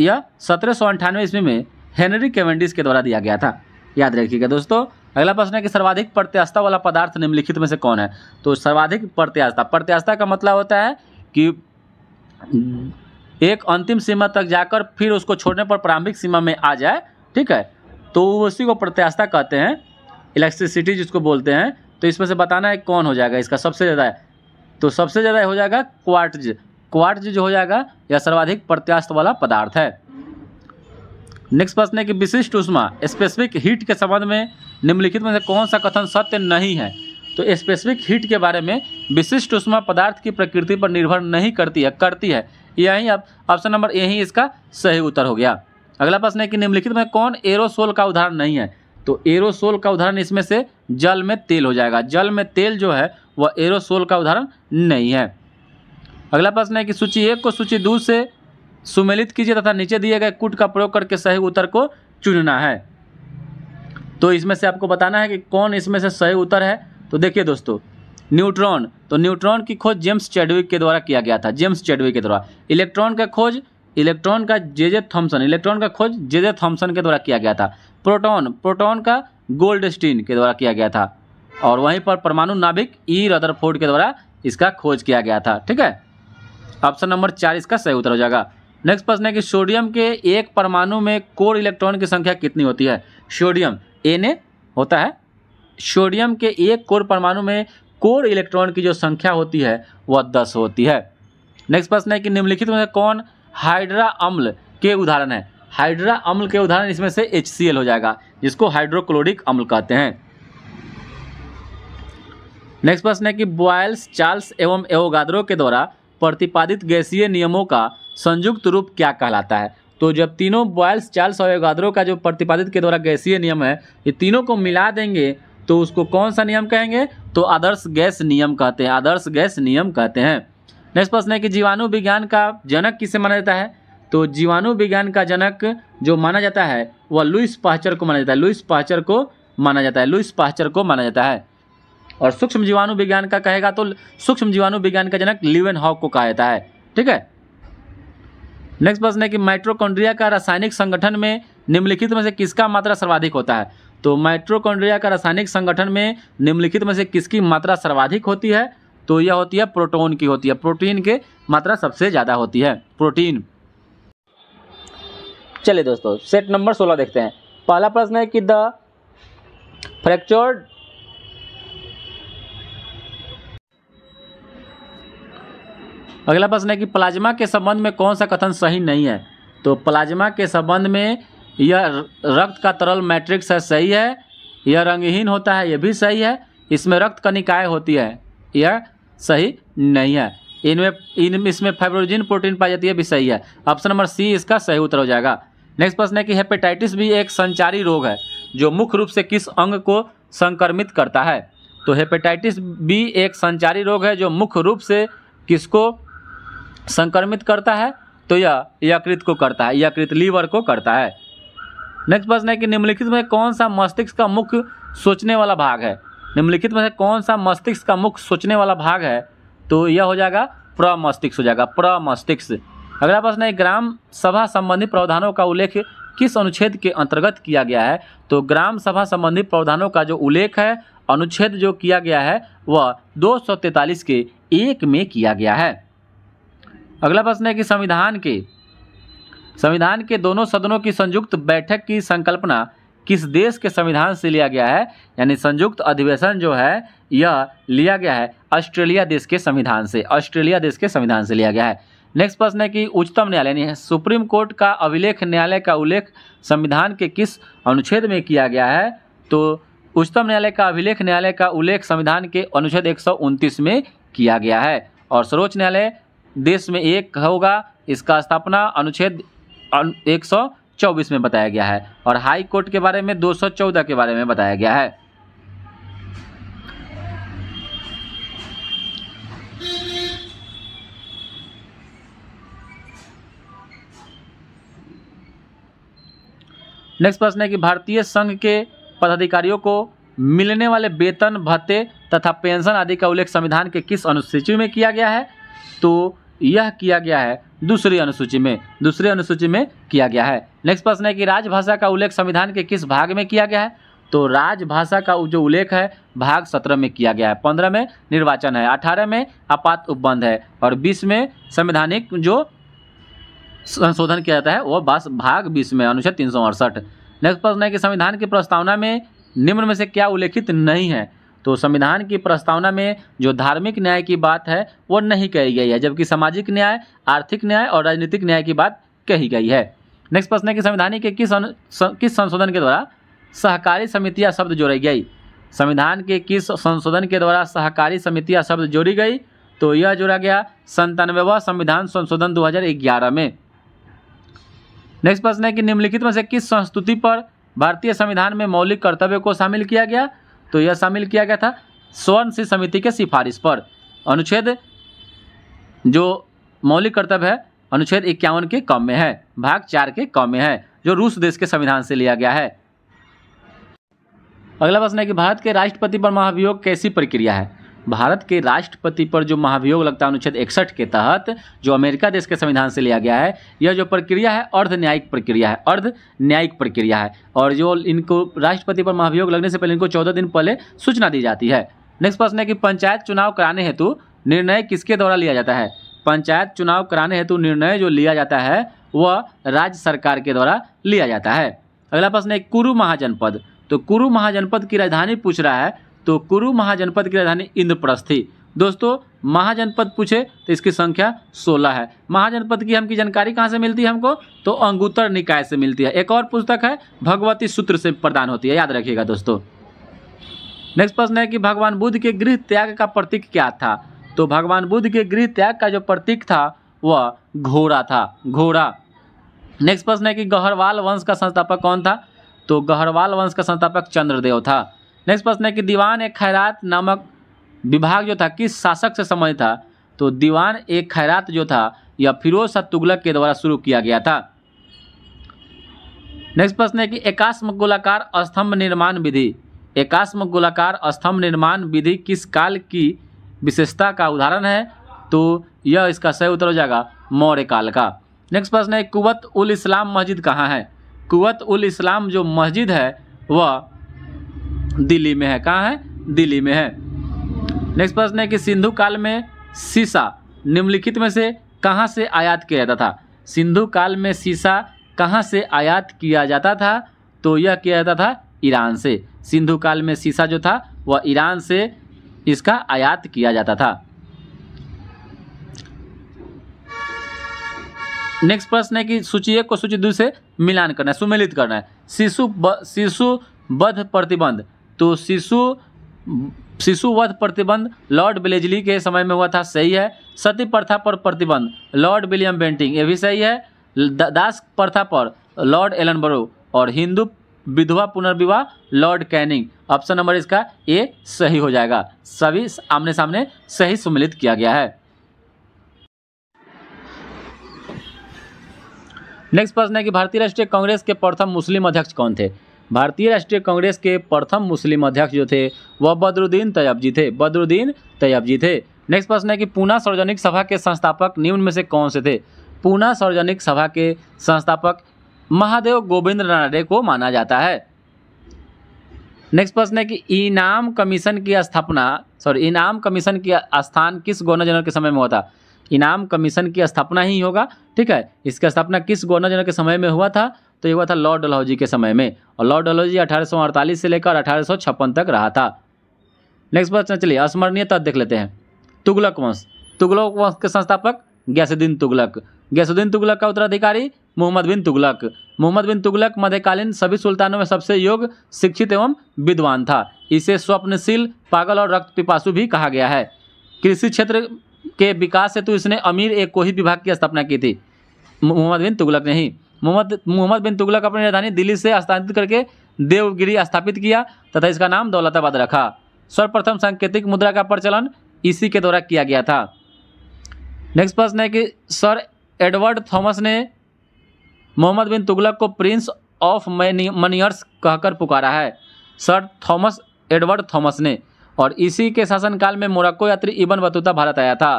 यह सत्रह सौ अंठानवे ईस्वी में हेनरी केवेंडिस के द्वारा दिया गया था याद रखिएगा दोस्तों अगला प्रश्न है कि सर्वाधिक प्रत्यास्था वाला पदार्थ निम्नलिखित में से कौन है तो सर्वाधिक प्रत्यास्था प्रत्यास्था का मतलब होता है कि एक अंतिम सीमा तक जाकर फिर उसको छोड़ने पर प्रारंभिक सीमा में आ जाए ठीक है तो उसी को प्रत्यास्था कहते हैं इलेक्ट्रिसिटी जिसको बोलते हैं तो इसमें से बताना है कौन हो जाएगा इसका सबसे ज़्यादा है तो सबसे ज़्यादा हो जाएगा क्वार्टज क्वार्टज जो हो जाएगा यह सर्वाधिक प्रत्यास्थ वाला पदार्थ है नेक्स्ट प्रश्न है कि विशिष्ट उष्मा स्पेसिफिक हीट के संबंध में निम्नलिखित में से कौन सा कथन सत्य नहीं है तो स्पेसिफिक हीट के बारे में विशिष्ट उष्मा पदार्थ की प्रकृति पर निर्भर नहीं करती है करती है ये अब ऑप्शन नंबर यही इसका सही उत्तर हो गया अगला प्रश्न है कि निम्नलिखित में कौन एरोसोल का उदाहरण नहीं है तो एरोसोल का उदाहरण इसमें से जल में तेल हो जाएगा जल में तेल जो है वह एरोसोल का उदाहरण नहीं है अगला प्रश्न है कि सूची एक को सूची दो से सुमेलित कीजिए तथा नीचे दिए गए कुट का प्रयोग करके सही उत्तर को चुनना है तो इसमें से आपको बताना है कि कौन इसमें से सही उत्तर है तो देखिए दोस्तों न्यूट्रॉन तो न्यूट्रॉन की खोज जेम्स चैडविक के द्वारा किया गया था जेम्स चैडविक के द्वारा इलेक्ट्रॉन का खोज इलेक्ट्रॉन का जे जे थॉम्सन इलेक्ट्रॉन का खोज जे जे थॉम्सन के द्वारा किया गया था प्रोटॉन प्रोटॉन का गोल्ड स्टीन के द्वारा किया गया था और वहीं पर परमाणु नाभिक ई रदरफोर्ड के द्वारा इसका खोज किया गया था ठीक है ऑप्शन नंबर चार इसका सही उत्तर हो जाएगा नेक्स्ट प्रश्न है कि सोडियम के एक परमाणु में कोर इलेक्ट्रॉन की संख्या कितनी होती है सोडियम एन होता है सोडियम के एक कोर परमाणु में कोर इलेक्ट्रॉन की जो संख्या होती है वह दस होती है नेक्स्ट प्रश्न है कि निम्नलिखित में कौन हाइड्रा अम्ल के उदाहरण है हाइड्रा अम्ल के उदाहरण इसमें से एच हो जाएगा जिसको हाइड्रोक्लोरिक अम्ल कहते हैं नेक्स्ट प्रश्न है कि बॉयल्स चार्ल्स एवं एवोगाद्रो के द्वारा प्रतिपादित गैसीय नियमों का संयुक्त रूप क्या कहलाता है तो जब तीनों बॉयल्स चार्ल्स और एवोगाद्रो का जो प्रतिपादित के द्वारा गैसीय नियम है ये तीनों को मिला देंगे तो उसको कौन सा नियम कहेंगे तो आदर्श गैस नियम कहते हैं आदर्श गैस नियम कहते हैं नेक्स्ट प्रश्न है कि जीवाणु विज्ञान का जनक किसे माना जाता है तो जीवाणु विज्ञान का जनक जो माना जाता है वह लुइस पाचर को माना जाता है लुइस पाचर को माना जाता है लुइस पाचर को माना जाता है और सूक्ष्म जीवाणु विज्ञान का कहेगा तो सूक्ष्म जीवाणु विज्ञान का जनक लिवेन हॉक को कहा जाता है ठीक है नेक्स्ट प्रश्न है कि माइट्रोकॉन्ड्रिया का रासायनिक संगठन में निम्नलिखित में से किसका मात्रा सर्वाधिक होता है तो माइट्रोकॉन्ड्रिया का रासायनिक संगठन में निम्नलिखित में से किसकी मात्रा सर्वाधिक होती है तो यह होती है प्रोटोन की होती है प्रोटीन के मात्रा सबसे ज़्यादा होती है प्रोटीन चलिए दोस्तों सेट नंबर सोलह देखते हैं पहला प्रश्न है कि द फ्रैक्चर अगला प्रश्न है कि प्लाज्मा के संबंध में कौन सा कथन सही नहीं है तो प्लाज्मा के संबंध में यह रक्त का तरल मैट्रिक्स है सही है यह रंगहीन होता है यह भी सही है इसमें रक्त निकाय होती है यह सही नहीं है इनमें इन इसमें फाइब्रोजिन प्रोटीन पाई जाती है भी सही है ऑप्शन नंबर सी इसका सही उत्तर हो जाएगा नेक्स्ट प्रश्न है कि हेपेटाइटिस भी एक संचारी रोग है जो मुख्य रूप से किस अंग को संक्रमित करता है तो हेपेटाइटिस बी एक संचारी रोग है जो मुख्य रूप से किसको संक्रमित करता है तो यह यकृत को करता है यकृत लीवर को करता है नेक्स्ट प्रश्न है कि निम्नलिखित में कौन सा मस्तिष्क का मुख्य सोचने वाला भाग है निम्नलिखित में से कौन सा मस्तिष्क का मुख्य सोचने वाला भाग है तो यह हो जाएगा प्रमस्तिष्क हो जाएगा प्रमस्तिष्क अगला प्रश्न है ग्राम सभा संबंधी प्रावधानों का उल्लेख किस अनुच्छेद के अंतर्गत किया गया है तो ग्राम सभा संबंधी प्रावधानों का जो उल्लेख है अनुच्छेद जो किया गया है वह दो के एक में किया गया है अगला प्रश्न है कि संविधान के संविधान के दोनों सदनों की संयुक्त बैठक की संकल्पना किस देश के संविधान से लिया गया है यानी संयुक्त अधिवेशन जो है यह लिया गया है ऑस्ट्रेलिया देश के संविधान से ऑस्ट्रेलिया देश के संविधान से लिया गया है नेक्स्ट प्रश्न है कि उच्चतम न्यायालय सुप्रीम कोर्ट का अभिलेख न्यायालय का उल्लेख संविधान के किस अनुच्छेद में किया गया है तो उच्चतम न्यायालय का अभिलेख न्यायालय का उल्लेख संविधान के अनुच्छेद एक में किया गया है और सर्वोच्च न्यायालय देश में एक होगा इसका स्थापना अनुच्छेद एक सौ चौबीस में बताया गया है और हाई कोर्ट के बारे में 214 के बारे में बताया गया है नेक्स्ट प्रश्न है कि भारतीय संघ के पदाधिकारियों को मिलने वाले वेतन भत्ते तथा पेंशन आदि का उल्लेख संविधान के किस अनुसूची में किया गया है तो यह किया गया है दूसरी अनुसूची में दूसरी अनुसूची में किया गया है नेक्स्ट प्रश्न है कि राजभाषा का उल्लेख संविधान के किस भाग में किया गया है तो राजभाषा का जो उल्लेख है भाग सत्रह में किया गया है पंद्रह में निर्वाचन है अठारह में आपात उपबंध है और बीस में संवैधानिक जो संशोधन किया जाता है वह बस भाग बीस में अनुच्छेद तीन सौ अड़सठ नेक्स्ट प्रश्न है कि संविधान की प्रस्तावना में निम्न में से क्या उल्लेखित नहीं है तो संविधान की प्रस्तावना में जो धार्मिक न्याय की बात है वो नहीं कही गई है जबकि सामाजिक न्याय आर्थिक न्याय और राजनीतिक न्याय की बात कही गई है नेक्स्ट प्रश्न है कि संविधान के किस अनु, किस संशोधन के द्वारा सहकारी समितियाँ शब्द जोड़ी गई संविधान के किस संशोधन के द्वारा सहकारी समितियाँ शब्द जोड़ी गई तो यह जोड़ा गया संतानवेवा संविधान संशोधन 2011 में नेक्स्ट प्रश्न है कि निम्नलिखित में से किस संस्तुति पर भारतीय संविधान में मौलिक कर्तव्य को शामिल किया गया तो यह शामिल किया गया था स्वर्ण सिंह समिति के सिफारिश पर अनुच्छेद जो मौलिक कर्तव्य है अनुच्छेद इक्यावन के कम में है भाग चार के कम में है जो रूस देश के संविधान से लिया गया है अगला प्रश्न है कि भारत के राष्ट्रपति पर महाभियोग कैसी प्रक्रिया है भारत के राष्ट्रपति पर जो महाभियोग लगता है अनुच्छेद इकसठ के तहत जो अमेरिका देश के संविधान से लिया गया है यह जो प्रक्रिया है अर्ध न्यायिक प्रक्रिया है अर्ध न्यायिक प्रक्रिया है और जो इनको राष्ट्रपति पर महाभियोग लगने से पहले इनको चौदह दिन पहले सूचना दी जाती है नेक्स्ट प्रश्न है कि पंचायत चुनाव कराने हेतु निर्णय किसके द्वारा लिया जाता है पंचायत चुनाव कराने हेतु निर्णय जो लिया जाता है वह राज्य सरकार के द्वारा लिया जाता है अगला प्रश्न है कुरु महाजनपद तो कुरु महाजनपद की राजधानी पूछ रहा है तो कुरु महाजनपद की राजधानी इंद्रप्रस्थ थी दोस्तों महाजनपद पूछे तो इसकी संख्या 16 है महाजनपद की हमकी जानकारी कहाँ से मिलती है हमको तो अंगुतर निकाय से मिलती है एक और पुस्तक है भगवती सूत्र से प्रदान होती है याद रखिएगा दोस्तों नेक्स्ट प्रश्न है कि भगवान बुद्ध के गृह त्याग का प्रतीक क्या था तो भगवान बुद्ध के गृह त्याग का जो प्रतीक था वह घोड़ा था घोड़ा नेक्स्ट प्रश्न है कि गहरवाल वंश का संस्थापक कौन था तो गहरवाल वंश का संस्थापक चंद्रदेव था नेक्स्ट प्रश्न है कि दीवान ए खैरात नामक विभाग जो था किस शासक से संबंधित था तो दीवान ए खैरात जो था यह फिरोज शाह तुगलक के द्वारा शुरू किया गया था नेक्स्ट प्रश्न है कि एकास्म गोलाकार स्तंभ निर्माण विधि एकास्म गोलाकार स्तंभ निर्माण विधि किस काल की विशेषता का उदाहरण है तो यह इसका सही उत्तर हो जाएगा मौर्य काल का नेक्स्ट प्रश्न है कुवत उल इस्लाम मस्जिद कहाँ है कुवत उल इस्लाम जो मस्जिद है वह दिल्ली में है कहाँ है दिल्ली में है नेक्स्ट प्रश्न है कि सिंधु काल में सीसा निम्नलिखित में से कहाँ से आयात किया जाता था सिंधु काल में सीसा कहाँ से आयात किया जाता था तो यह किया जाता था ईरान से सिंधु काल में सीसा जो था वह ईरान से इसका आयात किया जाता था नेक्स्ट प्रश्न है कि सूची एक को सूची दो से मिलान करना है सुमिलित करना है शिशु शिशु बध प्रतिबंध तो शिशु शिशु वध प्रतिबंध लॉर्ड ब्लेजली के समय में हुआ था सही है सती प्रथा पर प्रतिबंध लॉर्ड विलियम बेंटिंग ये भी सही है दास प्रथा पर लॉर्ड एलनबरो और हिंदू विधवा पुनर्विवाह लॉर्ड कैनिंग ऑप्शन नंबर इसका ए सही हो जाएगा सभी आमने सामने सही सम्मिलित किया गया है नेक्स्ट प्रश्न है कि भारतीय राष्ट्रीय कांग्रेस के प्रथम मुस्लिम अध्यक्ष कौन थे भारतीय राष्ट्रीय कांग्रेस के प्रथम मुस्लिम अध्यक्ष जो थे वह बदरुद्दीन तैयब जी थे बदरुद्दीन तैयब जी थे नेक्स्ट प्रश्न है कि पूना सार्वजनिक सभा के संस्थापक निम्न में से कौन से थे पूना सार्वजनिक सभा के संस्थापक महादेव गोविंद नाडे को माना जाता है नेक्स्ट प्रश्न है कि इनाम कमीशन की स्थापना सॉरी इनाम कमीशन की स्थान किस गवर्नर जनरल के समय में हुआ था इनाम कमीशन की स्थापना ही होगा ठीक है इसकी स्थापना किस गवर्नर जनरल के समय में हुआ था तो ये हुआ था लॉर्ड डलहौजी के समय में और लॉर्ड डलहौजी अठारह से लेकर अठारह तक रहा था नेक्स्ट प्रश्न चलिए अस्मरणीय तत्व देख लेते हैं तुगलक वंश तुगलक वंश के संस्थापक गैसुद्दीन तुगलक गैसुद्दीन तुगलक का उत्तराधिकारी मोहम्मद बिन तुगलक मोहम्मद बिन तुगलक मध्यकालीन सभी सुल्तानों में सबसे योग शिक्षित एवं विद्वान था इसे स्वप्नशील पागल और रक्त पिपासु भी कहा गया है कृषि क्षेत्र के विकास हेतु इसने अमीर एक ही विभाग की स्थापना की थी मोहम्मद बिन तुगलक ने ही मोहम्मद मोहम्मद बिन तुगलक अपनी राजधानी दिल्ली से स्थानित करके देवगिरी स्थापित किया तथा इसका नाम दौलताबाद रखा सर्वप्रथम सांकेतिक मुद्रा का प्रचलन इसी के द्वारा किया गया था नेक्स्ट प्रश्न है कि सर एडवर्ड थॉमस ने मोहम्मद बिन तुगलक को प्रिंस ऑफ मनियर्स कहकर पुकारा है सर थॉमस एडवर्ड थॉमस ने और इसी के शासनकाल में मोरक्को यात्री इबन बतूता भारत आया था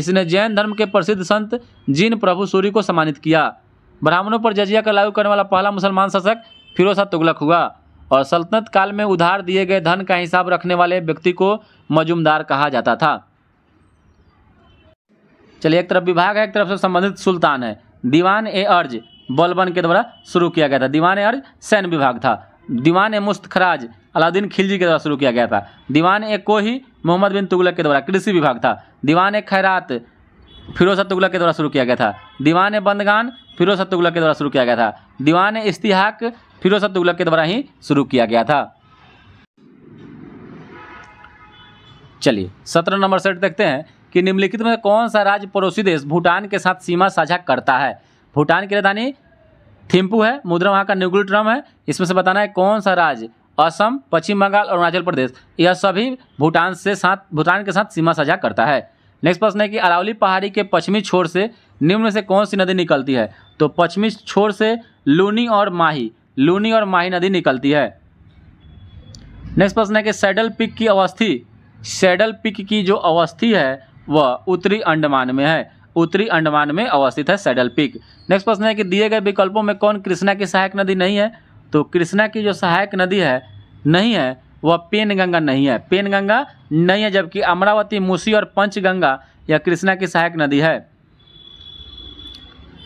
इसने जैन धर्म के प्रसिद्ध संत जीन प्रभु सूरी को सम्मानित किया ब्राह्मणों पर जजिया का लागू करने वाला पहला मुसलमान शासक फिरोज शाह तुगलक हुआ और सल्तनत काल में उधार दिए गए धन का हिसाब रखने वाले व्यक्ति को मजुमदार कहा जाता था चलिए एक तरफ विभाग है एक तरफ से संबंधित सुल्तान है दीवान ए अर्ज बलबन के द्वारा शुरू किया गया था दीवान ए अर्ज सैन्य विभाग था दीवान ए मुस्तखराज अलाउद्दीन खिलजी के द्वारा शुरू किया गया था दीवान ए कोही मोहम्मद बिन तुगलक के द्वारा कृषि विभाग था दीवान ए खैरात फिरोजा तुगलक के द्वारा शुरू किया गया था दीवान ए बंदगान फिरोज सत तुगलक के द्वारा शुरू किया गया था दीवान इस्तिहाक फिरोज सत तुगलक के द्वारा ही शुरू किया गया था चलिए सत्रह नंबर सेट देखते हैं कि निम्नलिखित में कौन सा राज्य पड़ोसी देश भूटान के साथ सीमा साझा करता है भूटान की राजधानी थिम्पू है मुद्रा वहाँ का न्यूगुल ट्रम है इसमें से बताना है कौन सा राज्य असम पश्चिम बंगाल और अरुणाचल प्रदेश यह सभी भूटान से साथ भूटान के साथ सीमा साझा करता है नेक्स्ट प्रश्न है कि अरावली पहाड़ी के पश्चिमी छोर से निम्न से कौन सी नदी निकलती है तो पश्चिमी छोर से लूनी और माही लूनी और माही नदी निकलती है नेक्स्ट प्रश्न है कि सैडल पिक की अवस्थी सैडल पिक की जो अवस्थी है वह उत्तरी अंडमान में है उत्तरी अंडमान में अवस्थित है सैडल पिक नेक्स्ट प्रश्न है कि दिए गए विकल्पों में कौन कृष्णा की सहायक नदी नहीं है तो कृष्णा की जो सहायक नदी है नहीं है वह पेनगंगा नहीं है पेनगंगा नहीं है जबकि अमरावती मुसी और पंचगंगा यह कृष्णा की सहायक नदी है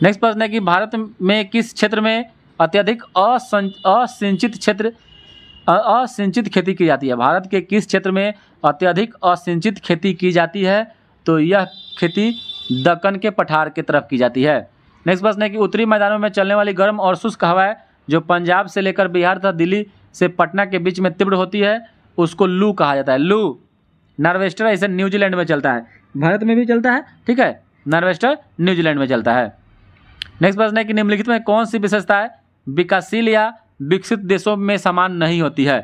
नेक्स्ट प्रश्न है कि भारत में किस क्षेत्र में अत्यधिक असिंचित क्षेत्र असिंचित खेती की जाती है भारत के किस क्षेत्र में अत्यधिक असिंचित खेती की जाती है तो यह खेती दक्कन के पठार की तरफ की जाती है नेक्स्ट प्रश्न है कि उत्तरी मैदानों में चलने वाली गर्म और शुष्क हवाएं जो पंजाब से लेकर बिहार तथा दिल्ली से पटना के बीच में तीव्र होती है उसको लू कहा जाता है लू नॉर्वेस्टर ऐसे न्यूजीलैंड में चलता है भारत में भी चलता है ठीक है नॉर्वेस्टर न्यूजीलैंड में चलता है नेक्स्ट प्रश्न है कि निम्नलिखित में कौन सी विशेषता है विकासशील या विकसित देशों में समान नहीं होती है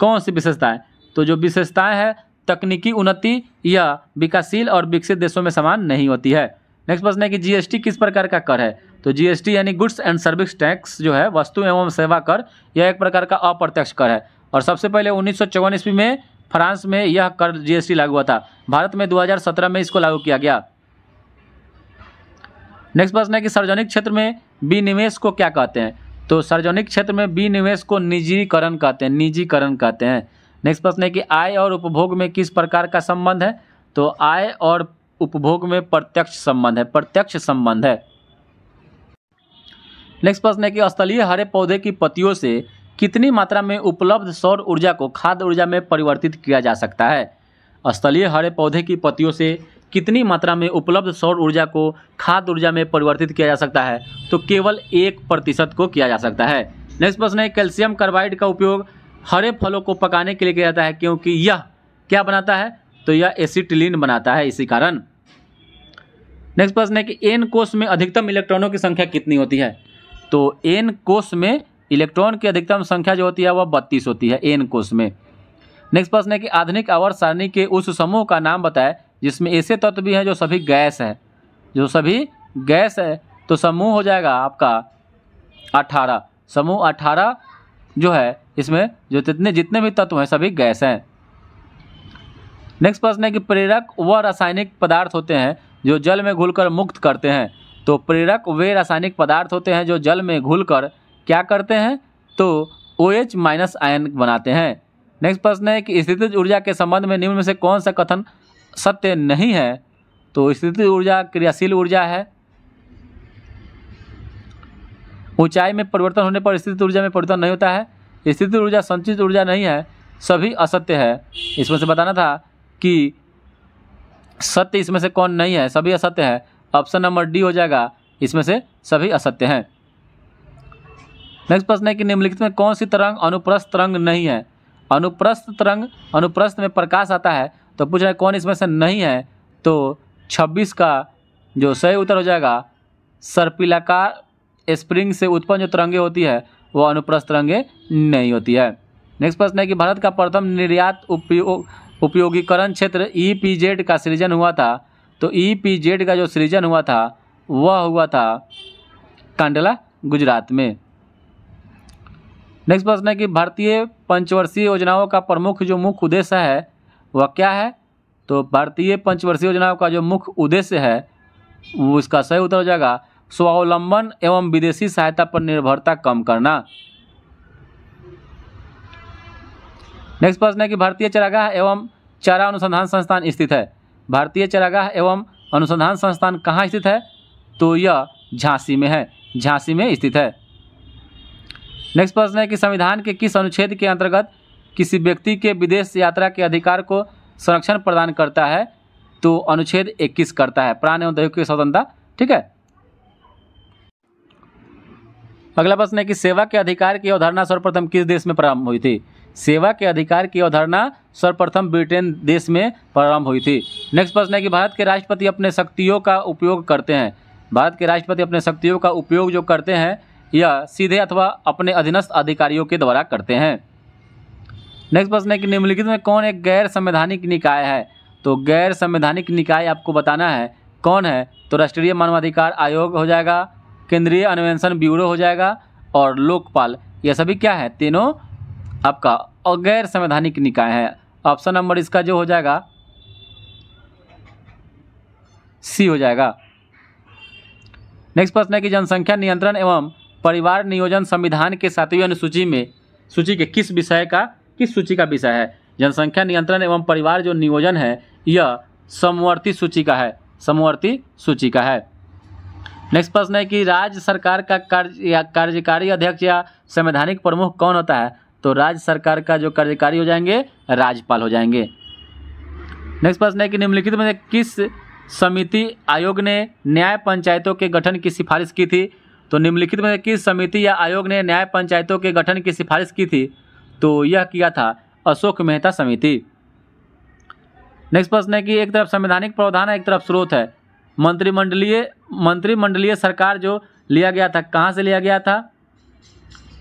कौन सी विशेषता है तो जो विशेषताएँ हैं तकनीकी उन्नति या विकासशील और विकसित देशों में समान नहीं होती है नेक्स्ट प्रश्न है कि जीएसटी किस प्रकार का कर है तो जीएसटी यानी गुड्स एंड सर्विस टैक्स जो है वस्तु एवं सेवा कर यह एक प्रकार का अप्रत्यक्ष कर है और सबसे पहले उन्नीस सौ ईस्वी में फ्रांस में यह कर जीएसटी लागू हुआ था भारत में 2017 में इसको लागू किया गया नेक्स्ट प्रश्न है कि सार्वजनिक क्षेत्र में विनिवेश को क्या कहते हैं तो सार्वजनिक क्षेत्र में विनिवेश को निजीकरण कहते हैं निजीकरण कहते हैं नेक्स्ट प्रश्न है कि आय और उपभोग में किस प्रकार का संबंध है तो आय और उपभोग में प्रत्यक्ष संबंध है प्रत्यक्ष संबंध है नेक्स्ट प्रश्न है कि स्थलीय हरे पौधे की पतियों से कितनी मात्रा में उपलब्ध सौर ऊर्जा को खाद्य ऊर्जा में परिवर्तित किया जा सकता है स्थलीय हरे पौधे की पतियों से कितनी मात्रा में उपलब्ध सौर ऊर्जा को खाद्य ऊर्जा में परिवर्तित किया जा सकता है तो केवल एक प्रतिशत को किया जा सकता है नेक्स्ट प्रश्न है कैल्शियम कार्बाइड का उपयोग हरे फलों को पकाने के लिए किया जाता है क्योंकि यह क्या बनाता है तो यह एसिटिलीन बनाता है इसी कारण नेक्स्ट प्रश्न है कि एन कोष में अधिकतम इलेक्ट्रॉनों की संख्या कितनी होती है तो एन कोष में इलेक्ट्रॉन की अधिकतम संख्या जो होती है वह बत्तीस होती है एन कोष में नेक्स्ट प्रश्न है कि आधुनिक आवर्त सारणी के उस समूह का नाम बताए जिसमें ऐसे तत्व भी हैं जो सभी गैस है जो सभी गैस है तो समूह हो जाएगा आपका अठारह समूह अठारह जो है इसमें जो जितने जितने भी तत्व हैं सभी गैस हैं नेक्स्ट प्रश्न है कि प्रेरक वह रासायनिक पदार्थ होते हैं जो जल में घुलकर मुक्त करते हैं तो प्रेरक वे रासायनिक पदार्थ होते हैं जो जल में घुलकर क्या करते हैं तो ओ एच माइनस आयन बनाते हैं नेक्स्ट प्रश्न है कि स्थित ऊर्जा के संबंध में निम्न में से कौन सा कथन सत्य नहीं है तो स्थित ऊर्जा क्रियाशील ऊर्जा है ऊंचाई में परिवर्तन होने पर स्थित ऊर्जा में परिवर्तन नहीं होता है स्थित ऊर्जा संचित ऊर्जा नहीं है सभी असत्य है इसमें से बताना था कि सत्य इसमें से कौन नहीं है सभी असत्य है ऑप्शन नंबर डी हो जाएगा इसमें से सभी असत्य हैं नेक्स्ट प्रश्न है कि निम्नलिखित में कौन सी तरंग अनुप्रस्थ तरंग नहीं है अनुप्रस्थ तरंग अनुप्रस्थ में प्रकाश आता है तो पूछ रहे कौन इसमें से नहीं है तो छब्बीस का जो सही उत्तर हो जाएगा सर्पिलाकार स्प्रिंग से उत्पन्न जो तरंगे होती है वह अनुप्रस्थ तरंगे नहीं होती है नेक्स्ट प्रश्न है कि भारत का प्रथम निर्यात उपयोग उपयोगीकरण क्षेत्र ई e का सृजन हुआ था तो ई e का जो सृजन हुआ था वह हुआ था कांडला गुजरात में नेक्स्ट प्रश्न है कि भारतीय पंचवर्षीय योजनाओं का प्रमुख जो मुख्य उद्देश्य है वह क्या है तो भारतीय पंचवर्षीय योजनाओं का जो मुख्य उद्देश्य है वो इसका सही उत्तर हो जाएगा स्वावलंबन एवं विदेशी सहायता पर निर्भरता कम करना नेक्स्ट प्रश्न है कि भारतीय चरागाह एवं चारा अनुसंधान संस्थान स्थित है भारतीय चरागाह एवं अनुसंधान संस्थान कहाँ स्थित है तो यह झांसी में है झांसी में स्थित है नेक्स्ट प्रश्न है कि संविधान के किस अनुच्छेद के अंतर्गत किसी व्यक्ति के विदेश यात्रा के अधिकार को संरक्षण प्रदान करता है तो अनुच्छेद 21 करता है प्राण एवं दैहिक की स्वतंत्रता ठीक है अगला प्रश्न है कि सेवा के अधिकार की अवधारणा सर्वप्रथम किस देश में प्रारंभ हुई थी सेवा के अधिकार की अवधारणा सर्वप्रथम ब्रिटेन देश में प्रारंभ हुई थी नेक्स्ट प्रश्न है कि भारत के राष्ट्रपति अपने शक्तियों का उपयोग करते हैं भारत के राष्ट्रपति अपने शक्तियों का उपयोग जो करते हैं यह सीधे अथवा अपने अधीनस्थ अधिकारियों के द्वारा करते हैं नेक्स्ट प्रश्न है कि निम्नलिखित में कौन एक गैर संवैधानिक निकाय है तो गैर संवैधानिक निकाय आपको बताना है कौन है तो राष्ट्रीय मानवाधिकार आयोग हो जाएगा केंद्रीय अन्वेषण ब्यूरो हो जाएगा और लोकपाल यह सभी क्या है तीनों आपका अगैर संवैधानिक निकाय है ऑप्शन नंबर इसका जो हो जाएगा सी हो जाएगा नेक्स्ट प्रश्न है कि जनसंख्या नियंत्रण एवं परिवार नियोजन संविधान के सातवीं अनुसूची में सूची के किस विषय का किस सूची का विषय है जनसंख्या नियंत्रण एवं परिवार जो नियोजन है यह समवर्ती सूची का है समवर्ती सूची का है नेक्स्ट प्रश्न है कि राज्य सरकार का कार्य कार्यकारी अध्यक्ष या संवैधानिक प्रमुख कौन होता है तो राज्य सरकार का जो कार्यकारी हो जाएंगे राज्यपाल हो जाएंगे नेक्स्ट प्रश्न है कि निम्नलिखित में किस समिति आयोग ने न्याय पंचायतों के गठन की सिफारिश की थी तो निम्नलिखित में किस समिति या आयोग ने न्याय पंचायतों के गठन की सिफारिश की थी तो यह किया था अशोक मेहता समिति नेक्स्ट प्रश्न है कि एक तरफ संवैधानिक प्रावधान है एक तरफ स्रोत है मंत्रिमंडलीय मंत्रिमंडलीय सरकार जो लिया गया था कहाँ से लिया गया था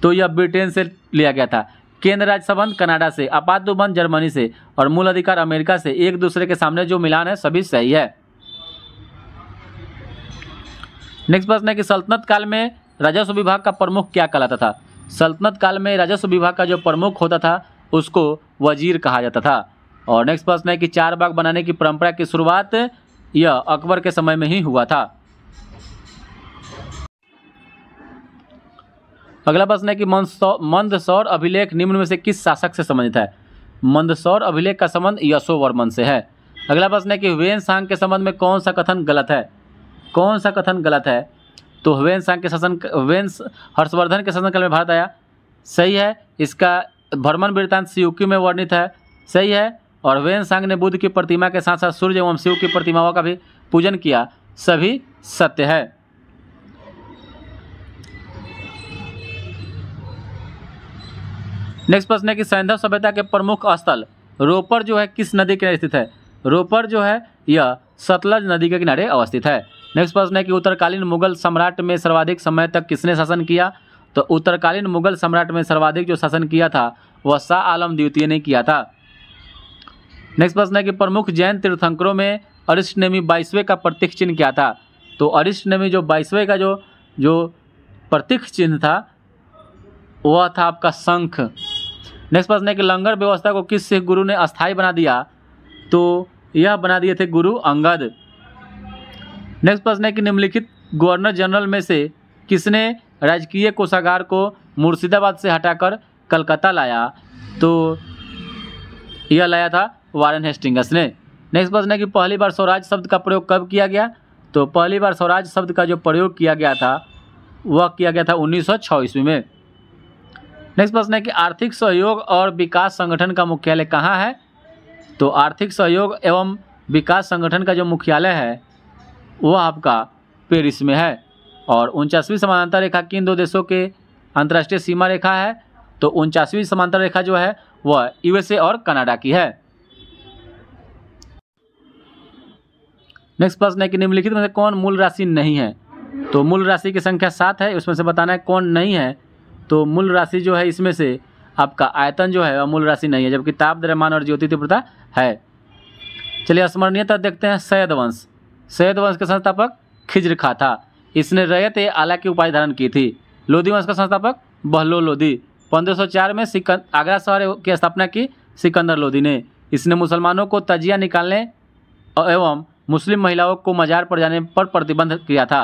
तो यह ब्रिटेन से लिया गया था केंद्र राज्य संबंध कनाडा से आपात दुबंध जर्मनी से और मूल अधिकार अमेरिका से एक दूसरे के सामने जो मिलान है सभी सही है नेक्स्ट प्रश्न है कि सल्तनत काल में राजस्व विभाग का प्रमुख क्या कहलाता था सल्तनत काल में राजस्व विभाग का जो प्रमुख होता था उसको वजीर कहा जाता था और नेक्स्ट प्रश्न है कि चार बाग बनाने की परंपरा की शुरुआत यह अकबर के समय में ही हुआ था अगला प्रश्न है कि मंदसौर अभिलेख निम्न में से किस शासक से संबंधित है मंदसौर अभिलेख का संबंध यशोवर्मन से है अगला प्रश्न है कि वेन सांग के संबंध में कौन सा कथन गलत है कौन सा कथन गलत है तो हुएन सांग के शासन हुएन हर्षवर्धन के शासनकाल में भारत आया सही है इसका भ्रमण वृत्तांत सियुकी में वर्णित है सही है और हुएन सांग ने बुद्ध की प्रतिमा के साथ साथ सूर्य एवं शिव की प्रतिमाओं का भी पूजन किया सभी सत्य है नेक्स्ट प्रश्न है कि सैंधव सभ्यता के प्रमुख स्थल रोपर जो है किस नदी के स्थित है रोपर जो है यह सतलज नदी के किनारे अवस्थित है नेक्स्ट प्रश्न है कि उत्तरकालीन मुगल सम्राट में सर्वाधिक समय तक किसने शासन किया तो उत्तरकालीन मुगल सम्राट में सर्वाधिक जो शासन किया था वह शाह आलम द्वितीय ने किया था नेक्स्ट प्रश्न है कि प्रमुख जैन तीर्थंकरों में अरिष्ट नेमी बाईसवें का प्रतीक चिन्ह क्या था तो अरिष्ट नेमी जो बाईसवें का जो जो प्रतीक चिन्ह था वह था आपका शंख नेक्स्ट प्रश्न है कि लंगर व्यवस्था को किस सिख गुरु ने अस्थायी बना दिया तो यह बना दिए थे गुरु अंगद नेक्स्ट प्रश्न है कि निम्नलिखित गवर्नर जनरल में से किसने राजकीय कोषागार को मुर्शिदाबाद से हटाकर कलकत्ता लाया तो यह लाया था वारन हेस्टिंगस ने नेक्स्ट प्रश्न है कि पहली बार स्वराज शब्द का प्रयोग कब किया गया तो पहली बार स्वराज शब्द का जो प्रयोग किया गया था वह किया गया था उन्नीस सौ ईस्वी में नेक्स्ट प्रश्न है कि आर्थिक सहयोग और विकास संगठन का मुख्यालय कहाँ है तो आर्थिक सहयोग एवं विकास संगठन का जो मुख्यालय है वो आपका पेरिस में है और उनचासवीं समानांतर रेखा किन दो देशों के अंतर्राष्ट्रीय सीमा रेखा है तो उनचासवीं समांतर रेखा जो है वह यूएसए और कनाडा की है नेक्स्ट प्रश्न है कि निम्नलिखित में से कौन मूल राशि नहीं है तो मूल राशि की संख्या सात है उसमें से बताना है कौन नहीं है तो मूल राशि जो है इसमें से आपका आयतन जो है वह मूल राशि नहीं है जबकि ताप द्रमान और ज्योति तीव्रता है चलिए स्मरणीयता देखते हैं सैयद वंश सैयद वंश के संस्थापक खिज्र खा था इसने रैयत ए आला की उपाधि धारण की थी लोधी वंश का संस्थापक बहलो लोधी 1504 में सिकंद आगरा शहर की स्थापना की सिकंदर लोधी ने इसने मुसलमानों को तजिया निकालने एवं मुस्लिम महिलाओं को मजार पर जाने पर प्रतिबंध किया था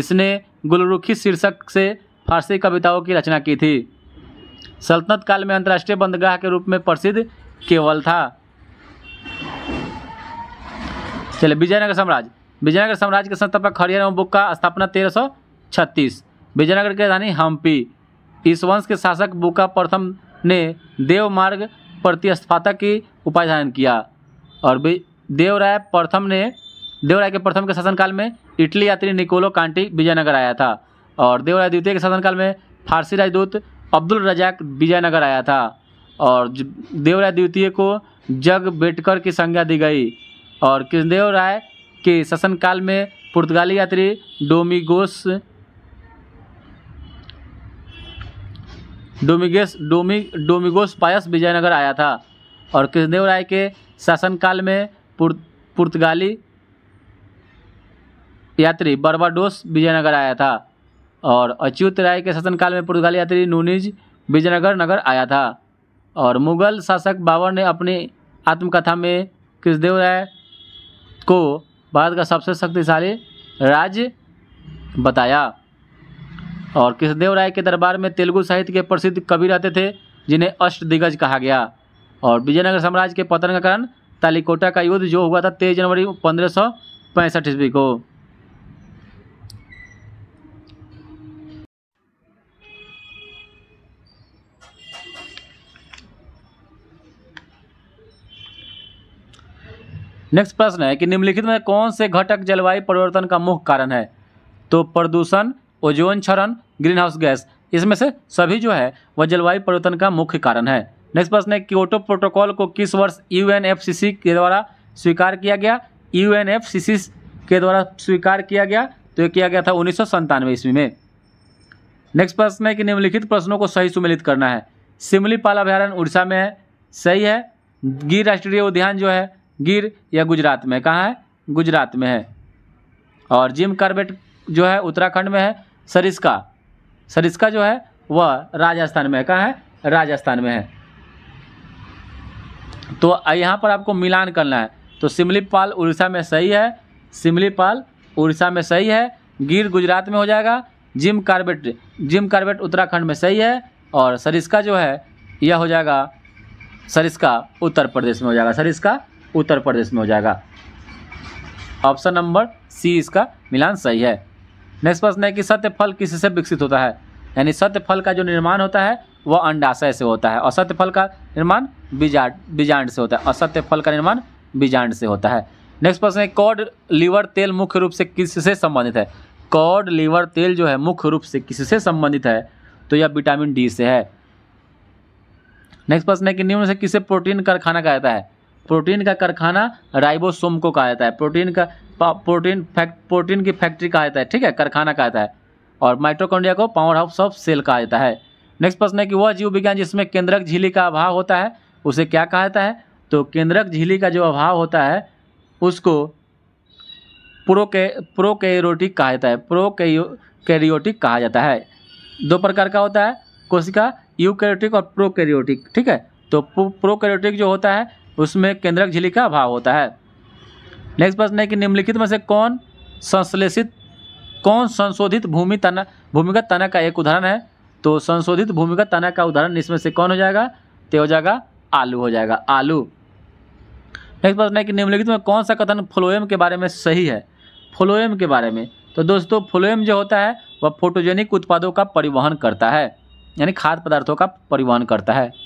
इसने गुलरुखी शीर्षक से फारसी कविताओं की रचना की थी सल्तनत काल में अंतर्राष्ट्रीय बंदगाह के रूप में प्रसिद्ध केवल था चलिए विजयनगर साम्राज्य विजयनगर साम्राज्य के संस्थापक हरिहर बुक का स्थापना तेरह सौ छत्तीस विजयनगर की राजधानी हम्पी इस वंश के शासक बुका प्रथम ने देवमार्ग प्रतिस्थापक की धारण किया और देवराय प्रथम ने देवराय के प्रथम के शासनकाल में इटली यात्री निकोलो कांटी विजयनगर आया था और देवराय द्वितीय के शासनकाल में फारसी राजदूत अब्दुल रजाक विजयनगर आया था और देवराय द्वितीय को जग बेटकर की संज्ञा दी गई और कृष्णदेव राय के शासनकाल में पुर्तगाली यात्री डोमिगोस डोमिगेस डोमी डोमिगोस पायस विजयनगर आया था और कृष्णदेव राय के शासनकाल में पुर्तगाली यात्री बर्बाडोस विजयनगर आया था और अच्युत राय के शासनकाल में पुर्तगाली यात्री नूनिज विजयनगर नगर आया था और मुगल शासक बाबर ने अपनी आत्मकथा में कृष्णदेव राय को भारत का सबसे शक्तिशाली राज्य बताया और कृष्णदेव राय के दरबार में तेलुगु साहित्य के प्रसिद्ध कवि रहते थे जिन्हें अष्ट दिग्गज कहा गया और विजयनगर साम्राज्य के पतन का कारण तालिकोटा का युद्ध जो हुआ था तेईस जनवरी पंद्रह सौ पैंसठ ईस्वी को नेक्स्ट प्रश्न है कि निम्नलिखित में कौन से घटक जलवायु परिवर्तन का मुख्य कारण है तो प्रदूषण ओजोन क्षरण ग्रीन हाउस गैस इसमें से सभी जो है वह जलवायु परिवर्तन का मुख्य कारण है नेक्स्ट प्रश्न है क्योटो प्रोटोकॉल को किस वर्ष यू के द्वारा स्वीकार किया गया यू के द्वारा स्वीकार किया गया तो ये किया गया था उन्नीस ईस्वी में नेक्स्ट प्रश्न है कि निम्नलिखित प्रश्नों को सही सुमिलित करना है पाला अभ्यारण्य उड़ीसा में है सही है गिर राष्ट्रीय उद्यान जो है गिर यह गुजरात में कहाँ है गुजरात में है और जिम कार्बेट जो है उत्तराखंड में है सरिस्का सरिस्का जो है वह राजस्थान में है कहाँ है राजस्थान में है तो यहाँ पर आपको मिलान करना है तो सिमलीपाल उड़ीसा में सही है सिमलीपाल उड़ीसा में सही है गिर गुजरात में हो जाएगा Jim Corbett Jim Corbett Uttarakhand में सही है और सरिस्का जो है यह हो जाएगा सरिस्का उत्तर प्रदेश में हो जाएगा सरिस्का उत्तर प्रदेश में हो जाएगा ऑप्शन नंबर सी इसका मिलान सही है नेक्स्ट प्रश्न है कि सत्य फल किससे विकसित होता है यानी सत्य फल का जो निर्माण होता है वह अंडाशय से होता है और सत्य फल का निर्माण बीजांड बीजांड से होता है असत्य फल का निर्माण बीजांड से होता है नेक्स्ट प्रश्न है कॉड लीवर तेल मुख्य रूप से किससे संबंधित है कॉड लीवर तेल जो है मुख्य रूप से किससे संबंधित है तो यह विटामिन डी से है नेक्स्ट प्रश्न है कि निम्न से किसे प्रोटीन कारखाना कहता है प्रोटीन का कारखाना राइबोसोम को कहा जाता है प्रोटीन का प्रोटीन फैक्ट प्रोटीन की फैक्ट्री कहा जाता है ठीक है कारखाना कहा जाता है और माइट्रोकॉन्ड्रिया को पावर हाउस ऑफ सेल कहा जाता है नेक्स्ट प्रश्न है कि वह जीव विज्ञान जिसमें केंद्रक झीली का अभाव होता है उसे क्या कहा जाता है तो केंद्रक झीली का जो अभाव होता है उसको प्रोके प्रोकेरोटिक कहा जाता है प्रोकैरियोटिक कहा जाता है दो प्रकार का होता है कोशिका यूकेरोटिक और प्रोकेरियोटिक ठीक है तो प्रोकेरियोटिक जो होता है उसमें केंद्रक झिली का अभाव होता है नेक्स्ट प्रश्न है कि निम्नलिखित में से कौन संश्लेषित कौन संशोधित भूमि तना भूमिगत तना का एक उदाहरण है तो संशोधित भूमिगत तना का उदाहरण इसमें से कौन हो जाएगा तो हो जाएगा आलू हो जाएगा आलू नेक्स्ट प्रश्न है कि निम्नलिखित में कौन सा कथन फ्लोएम के बारे में सही है फ्लोएम के बारे में तो दोस्तों फ्लोएम जो होता है वह फोटोजेनिक उत्पादों का परिवहन करता है यानी खाद्य पदार्थों का परिवहन करता है